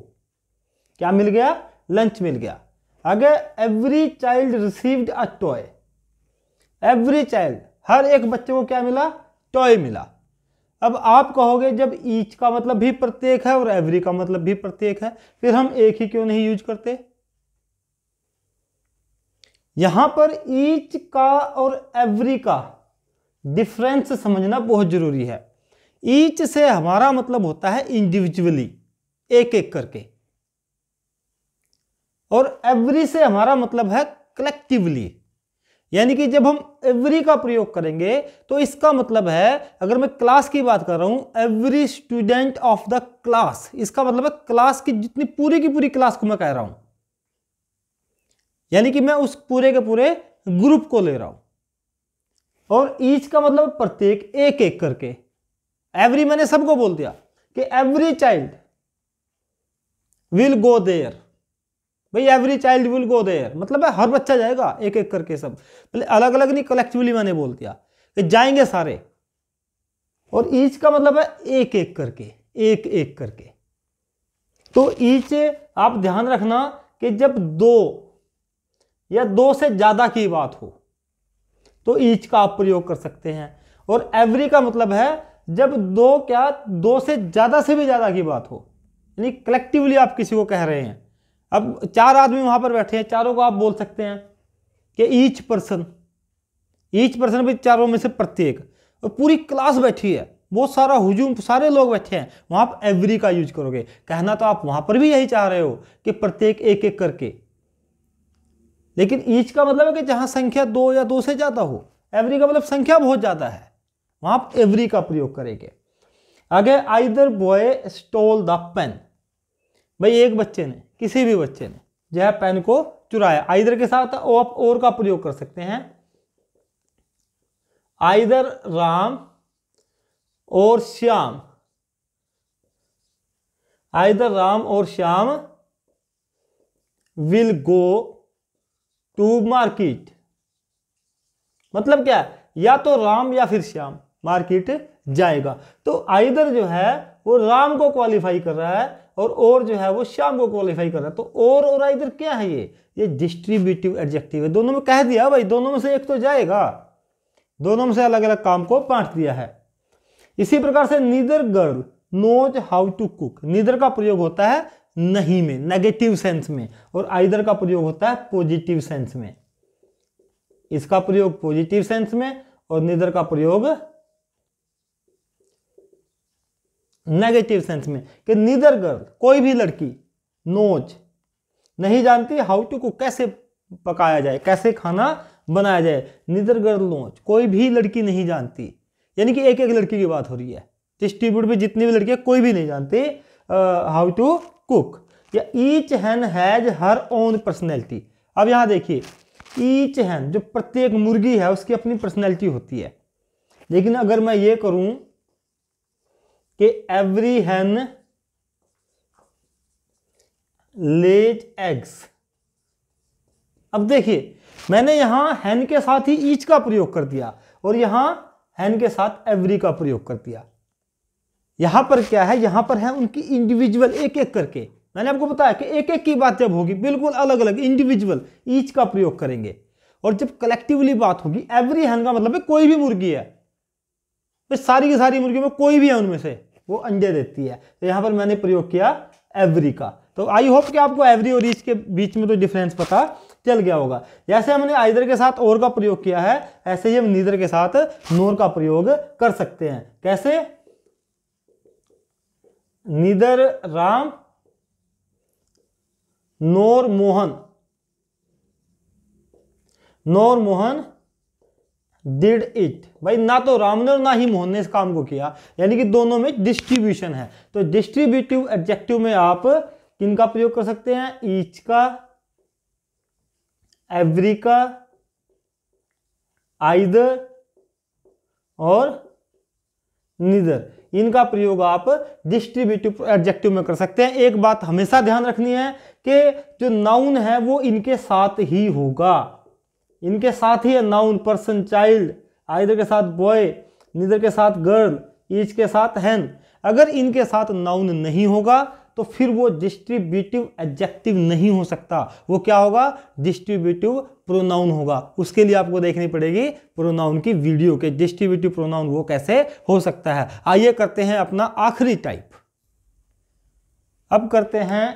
क्या मिल गया लंच मिल गया आगे every child received a toy every child हर एक बच्चे को क्या मिला टॉय मिला अब आप कहोगे जब ईच का मतलब भी प्रत्येक है और एवरी का मतलब भी प्रत्येक है फिर हम एक ही क्यों नहीं यूज करते यहां पर ईच का और एवरी का डिफरेंस समझना बहुत जरूरी है ईच से हमारा मतलब होता है इंडिविजुअली एक एक करके और एवरी से हमारा मतलब है कलेक्टिवली यानी कि जब हम एवरी का प्रयोग करेंगे तो इसका मतलब है अगर मैं क्लास की बात कर रहा हूं every student of the class इसका मतलब है क्लास की जितनी पूरी की पूरी क्लास को मैं कह रहा हूं यानी कि मैं उस पूरे के पूरे ग्रुप को ले रहा हूं और ईच का मतलब प्रत्येक एक एक करके एवरी मैंने सबको बोल दिया कि every child will go there भाई every child will go there मतलब है हर बच्चा जाएगा एक एक करके सब मतलब अलग अलग नहीं कलेक्टिवली मैंने बोल दिया कि जाएंगे सारे और ईच का मतलब है एक एक करके एक एक करके तो ईच आप ध्यान रखना कि जब दो या दो से ज़्यादा की बात हो तो ईच का आप प्रयोग कर सकते हैं और एवरी का मतलब है जब दो क्या दो से ज़्यादा से भी ज़्यादा की बात हो यानी कलेक्टिवली आप किसी को कह रहे हैं अब चार आदमी वहां पर बैठे हैं चारों को आप बोल सकते हैं कि ईच पर्सन ईच पर्सन भी चारों में से प्रत्येक और पूरी क्लास बैठी है बहुत सारा हुजूम सारे लोग बैठे हैं वहां पर एवरी का यूज करोगे कहना तो आप वहां पर भी यही चाह रहे हो कि प्रत्येक एक एक करके लेकिन ईच का मतलब है कि जहां संख्या दो या दो से ज्यादा हो एवरी का मतलब संख्या बहुत ज्यादा है वहां एवरी का प्रयोग करेंगे आगे either boy stole the pen भाई एक बच्चे ने किसी भी बच्चे ने जो है पेन को चुराया आइदर के साथ आप और का प्रयोग कर सकते हैं आइदर राम और श्याम आइदर राम और Shyam will go to market मतलब क्या या तो राम या फिर श्याम मार्केट जाएगा तो आइदर जो है वो राम को क्वालिफाई कर रहा है और और जो है वो शाम को क्वालिफाई कर रहा है तो और और इधर क्या है ये ये डिस्ट्रीब्यूटिव एडजेक्टिव है दोनों में कह दिया भाई दोनों में से एक तो जाएगा दोनों में से अलग अलग काम को बांट दिया है इसी प्रकार से neither girl knows how to cook neither का प्रयोग होता है नहीं में नेगेटिव सेंस में और आइदर का प्रयोग होता है पॉजिटिव सेंस में इसका प्रयोग पॉजिटिव सेंस में और निदर का प्रयोग नेगेटिव सेंस में कि निदर गर्ल कोई भी लड़की नोच नहीं जानती हाउ टू कुक कैसे पकाया जाए कैसे खाना बनाया जाए निदर गर्ल नोच कोई भी लड़की नहीं जानती यानी कि एक एक लड़की की बात हो रही है डिस्ट्रीब्यूट भी जितनी भी लड़कियाँ कोई भी नहीं जानती हाउ टू कुक या each hen has her own personality अब यहाँ देखिए ईच हैन जो प्रत्येक मुर्गी है उसकी अपनी पर्सनैलिटी होती है लेकिन अगर मैं ये करूँ कि एवरी हैन लेट एग्स अब देखिए मैंने यहां हैन के साथ ही ईच का प्रयोग कर दिया और यहां हैन के साथ एवरी का प्रयोग कर दिया यहां पर क्या है यहां पर है उनकी इंडिविजुअल एक एक करके मैंने आपको बताया कि एक एक की बात जब होगी बिल्कुल अलग अलग इंडिविजुअल ईच का प्रयोग करेंगे और जब कलेक्टिवली बात होगी एवरी हैन का मतलब है कोई भी मुर्गी है सारी की सारी मुर्गियों में कोई भी है उनमें से वो अंडे देती है तो यहाँ पर मैंने प्रयोग किया एवरी का तो आई होप कि आपको एवरी और ईच के बीच में तो डिफरेंस पता चल गया होगा जैसे हमने आइदर के साथ और का प्रयोग किया है ऐसे ही हम नीदर के साथ नोर का प्रयोग कर सकते हैं कैसे neither Ram nor Mohan nor Mohan did it भाई ना तो राम ने और ना ही मोहन ने इस काम को किया यानी कि दोनों में डिस्ट्रीब्यूशन है तो डिस्ट्रीब्यूटिव एडजेक्टिव में आप किन का प्रयोग कर सकते हैं ईच का एवरी का आइदर और निदर इनका प्रयोग आप डिस्ट्रीब्यूटिव एडजेक्टिव में कर सकते हैं एक बात हमेशा ध्यान रखनी है कि जो नाउन है वो इनके साथ ही होगा इनके साथ ही नाउन पर्सन चाइल्ड आइदर के साथ बॉय निदर के साथ गर्ल ईच के साथ हैन अगर इनके साथ नाउन नहीं होगा तो फिर वो डिस्ट्रीब्यूटिव एडजेक्टिव नहीं हो सकता वो क्या होगा डिस्ट्रीब्यूटिव प्रोनाउन होगा उसके लिए आपको देखनी पड़ेगी प्रोनाउन की वीडियो के डिस्ट्रीब्यूटिव प्रोनाउन वो कैसे हो सकता है आइए करते हैं अपना आखिरी टाइप अब करते हैं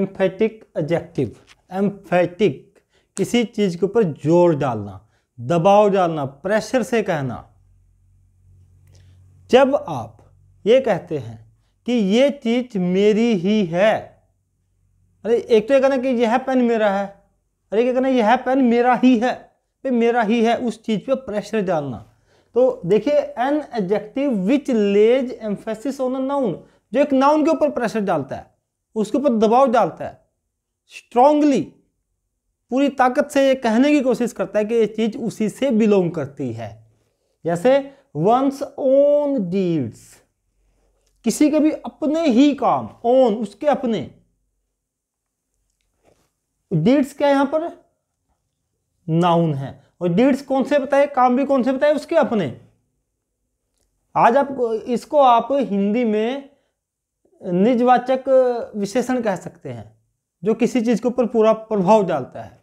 एम्फेटिक एडजेक्टिव एम्फेटिक किसी चीज़ के ऊपर जोर डालना दबाव डालना प्रेशर से कहना जब आप ये कहते हैं कि ये चीज़ मेरी ही है अरे एक तो ये कहना कि यह पेन मेरा है अरे क्या कहना यह पेन मेरा ही है पे मेरा ही है उस चीज़ पे प्रेशर डालना तो देखिए an adjective which lays emphasis on a noun जो एक नाउन के ऊपर प्रेशर डालता है उसके ऊपर दबाव डालता है स्ट्रांगली पूरी ताकत से ये कहने की कोशिश करता है कि ये चीज़ उसी से बिलोंग करती है जैसे वंस ओन डीड्स किसी के भी अपने ही काम ओन उसके अपने डीड्स क्या यहां पर नाउन है और डीड्स कौन से बताए काम भी कौन से बताए उसके अपने आज आप इसको आप हिंदी में निजवाचक विशेषण कह सकते हैं जो किसी चीज़ के ऊपर पूरा प्रभाव डालता है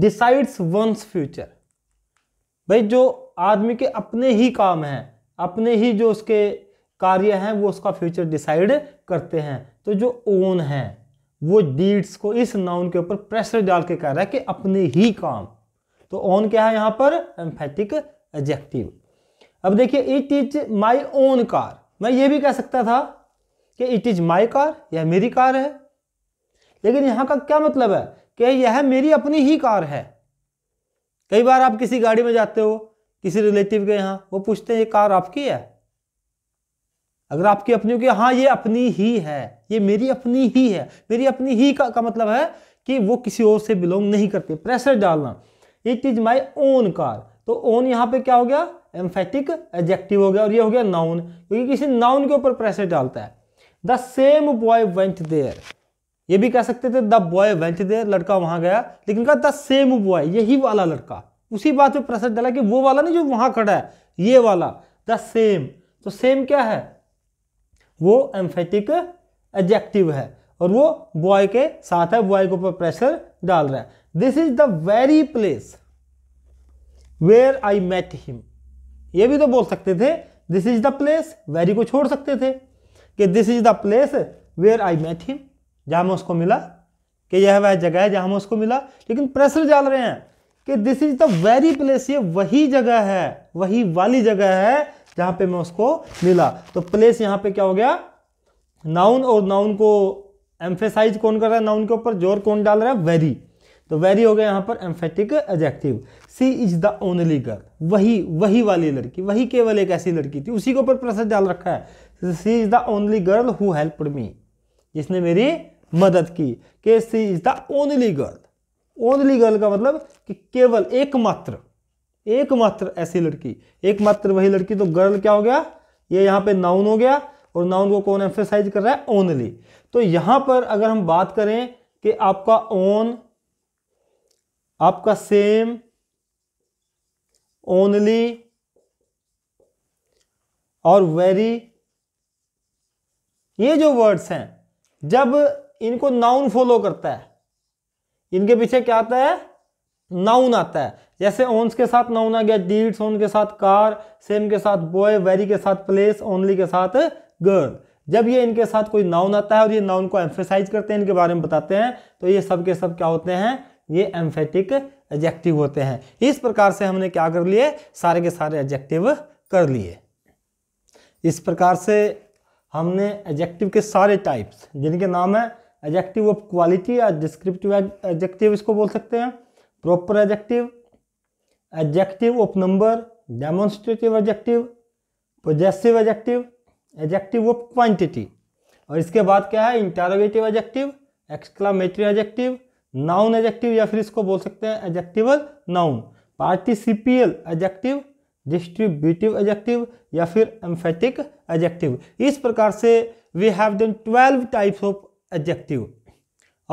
डिसाइड्स वंस फ्यूचर भाई जो आदमी के अपने ही काम हैं अपने ही जो उसके कार्य हैं वो उसका फ्यूचर डिसाइड करते हैं तो जो ओन है वो डीड्स को इस नाउन के ऊपर प्रेशर डाल के कह रहा है कि अपने ही काम तो ओन क्या है यहां पर एम्फेटिक एजेक्टिव अब देखिए it is my own car मैं ये भी कह सकता था कि इट इज माई कार या मेरी कार है लेकिन यहाँ का क्या मतलब है कि यह मेरी अपनी ही कार है कई बार आप किसी गाड़ी में जाते हो किसी रिलेटिव के यहाँ वो पूछते हैं ये कार आपकी है अगर आपकी अपनी होगी हाँ ये अपनी ही है ये मेरी अपनी ही है मेरी अपनी ही का, का मतलब है कि वो किसी और से बिलोंग नहीं करती प्रेशर डालना it is my own car तो ओन यहाँ पे क्या हो गया एम्फेटिक एडजेक्टिव हो गया और ये हो गया नाउन क्योंकि किसी नाउन के ऊपर प्रेशर डालता है the same boy went there ये भी कह सकते थे द बॉय वेंट देर लड़का वहां गया लेकिन कहा द सेम बॉय यही वाला लड़का उसी बात पे प्रेशर डाला कि वो वाला नहीं जो वहां खड़ा है ये वाला द सेम तो सेम क्या है वो एम्फेटिक एडजेक्टिव है और वो बॉय के साथ है बॉय के ऊपर प्रेशर डाल रहा है this is the very place where I met him ये भी तो बोल सकते थे this is the place very को छोड़ सकते थे कि this is the place where I met him जहाँ हमें उसको मिला कि यह वह जगह है जहाँ हमें उसको मिला लेकिन प्रेशर डाल रहे हैं कि this is the very place ये वही जगह है वही वाली जगह है जहाँ पे मैं उसको मिला तो प्लेस यहाँ पे क्या हो गया नाउन और नाउन को एम्फेसाइज कौन कर रहा है नाउन के ऊपर जोर कौन डाल रहा है वेरी तो वेरी हो गया यहाँ पर emphatic adjective she is the only girl वही वही वाली लड़की वही केवल एक ऐसी लड़की थी उसी के ऊपर प्रेशर डाल रखा है she is the only girl who help me जिसने मेरी मदद की के she is the only girl only girl का मतलब कि केवल एकमात्र एकमात्र ऐसी लड़की एकमात्र वही लड़की तो गर्ल क्या हो गया ये यहाँ पे नाउन हो गया और नाउन को कौन एम्फेसाइज कर रहा है ओनली तो यहाँ पर अगर हम बात करें कि आपका ओन आपका सेम ओनली और वेरी ये जो वर्ड्स हैं जब इनको नाउन फॉलो करता है इनके पीछे क्या आता है नाउन आता है जैसे ओन्स के साथ नाउन आ गया डीड्स ओन के साथ कार सेम के साथ बॉय वेरी के साथ प्लेस ओनली के साथ गर्ल जब ये इनके साथ कोई नाउन आता है और ये नाउन को एम्फेसाइज करते हैं इनके बारे में बताते हैं तो ये सब के सब क्या होते हैं ये एम्फेटिक एजेक्टिव होते हैं इस प्रकार से हमने क्या कर लिए सारे के सारे एजेक्टिव कर लिए इस प्रकार से हमने एजेक्टिव के सारे टाइप्स जिनके नाम है एजेक्टिव ऑफ क्वालिटी या डिस्क्रिप्टिव एजेक्टिव इसको बोल सकते हैं proper adjective adjective of number demonstrative adjective possessive adjective adjective of quantity और इसके बाद क्या है interrogative adjective exclamatory adjective noun adjective या फिर इसको बोल सकते हैं adjectival noun participial adjective distributive adjective या फिर एम्फेटिक एजेक्टिव इस प्रकार से we have done twelve types of adjective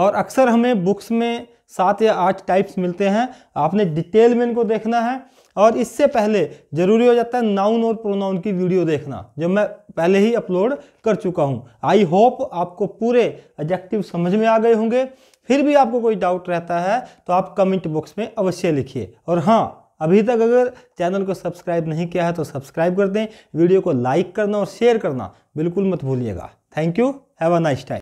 और अक्सर हमें बुक्स में सात या आठ टाइप्स मिलते हैं आपने डिटेल में इनको देखना है और इससे पहले ज़रूरी हो जाता है नाउन और प्रोनाउन की वीडियो देखना जो मैं पहले ही अपलोड कर चुका हूँ आई होप आपको पूरे एडजेक्टिव समझ में आ गए होंगे फिर भी आपको कोई डाउट रहता है तो आप कमेंट बॉक्स में अवश्य लिखिए और हाँ अभी तक अगर चैनल को सब्सक्राइब नहीं किया है तो सब्सक्राइब कर दें वीडियो को लाइक करना और शेयर करना बिल्कुल मत भूलिएगा thank you have a nice time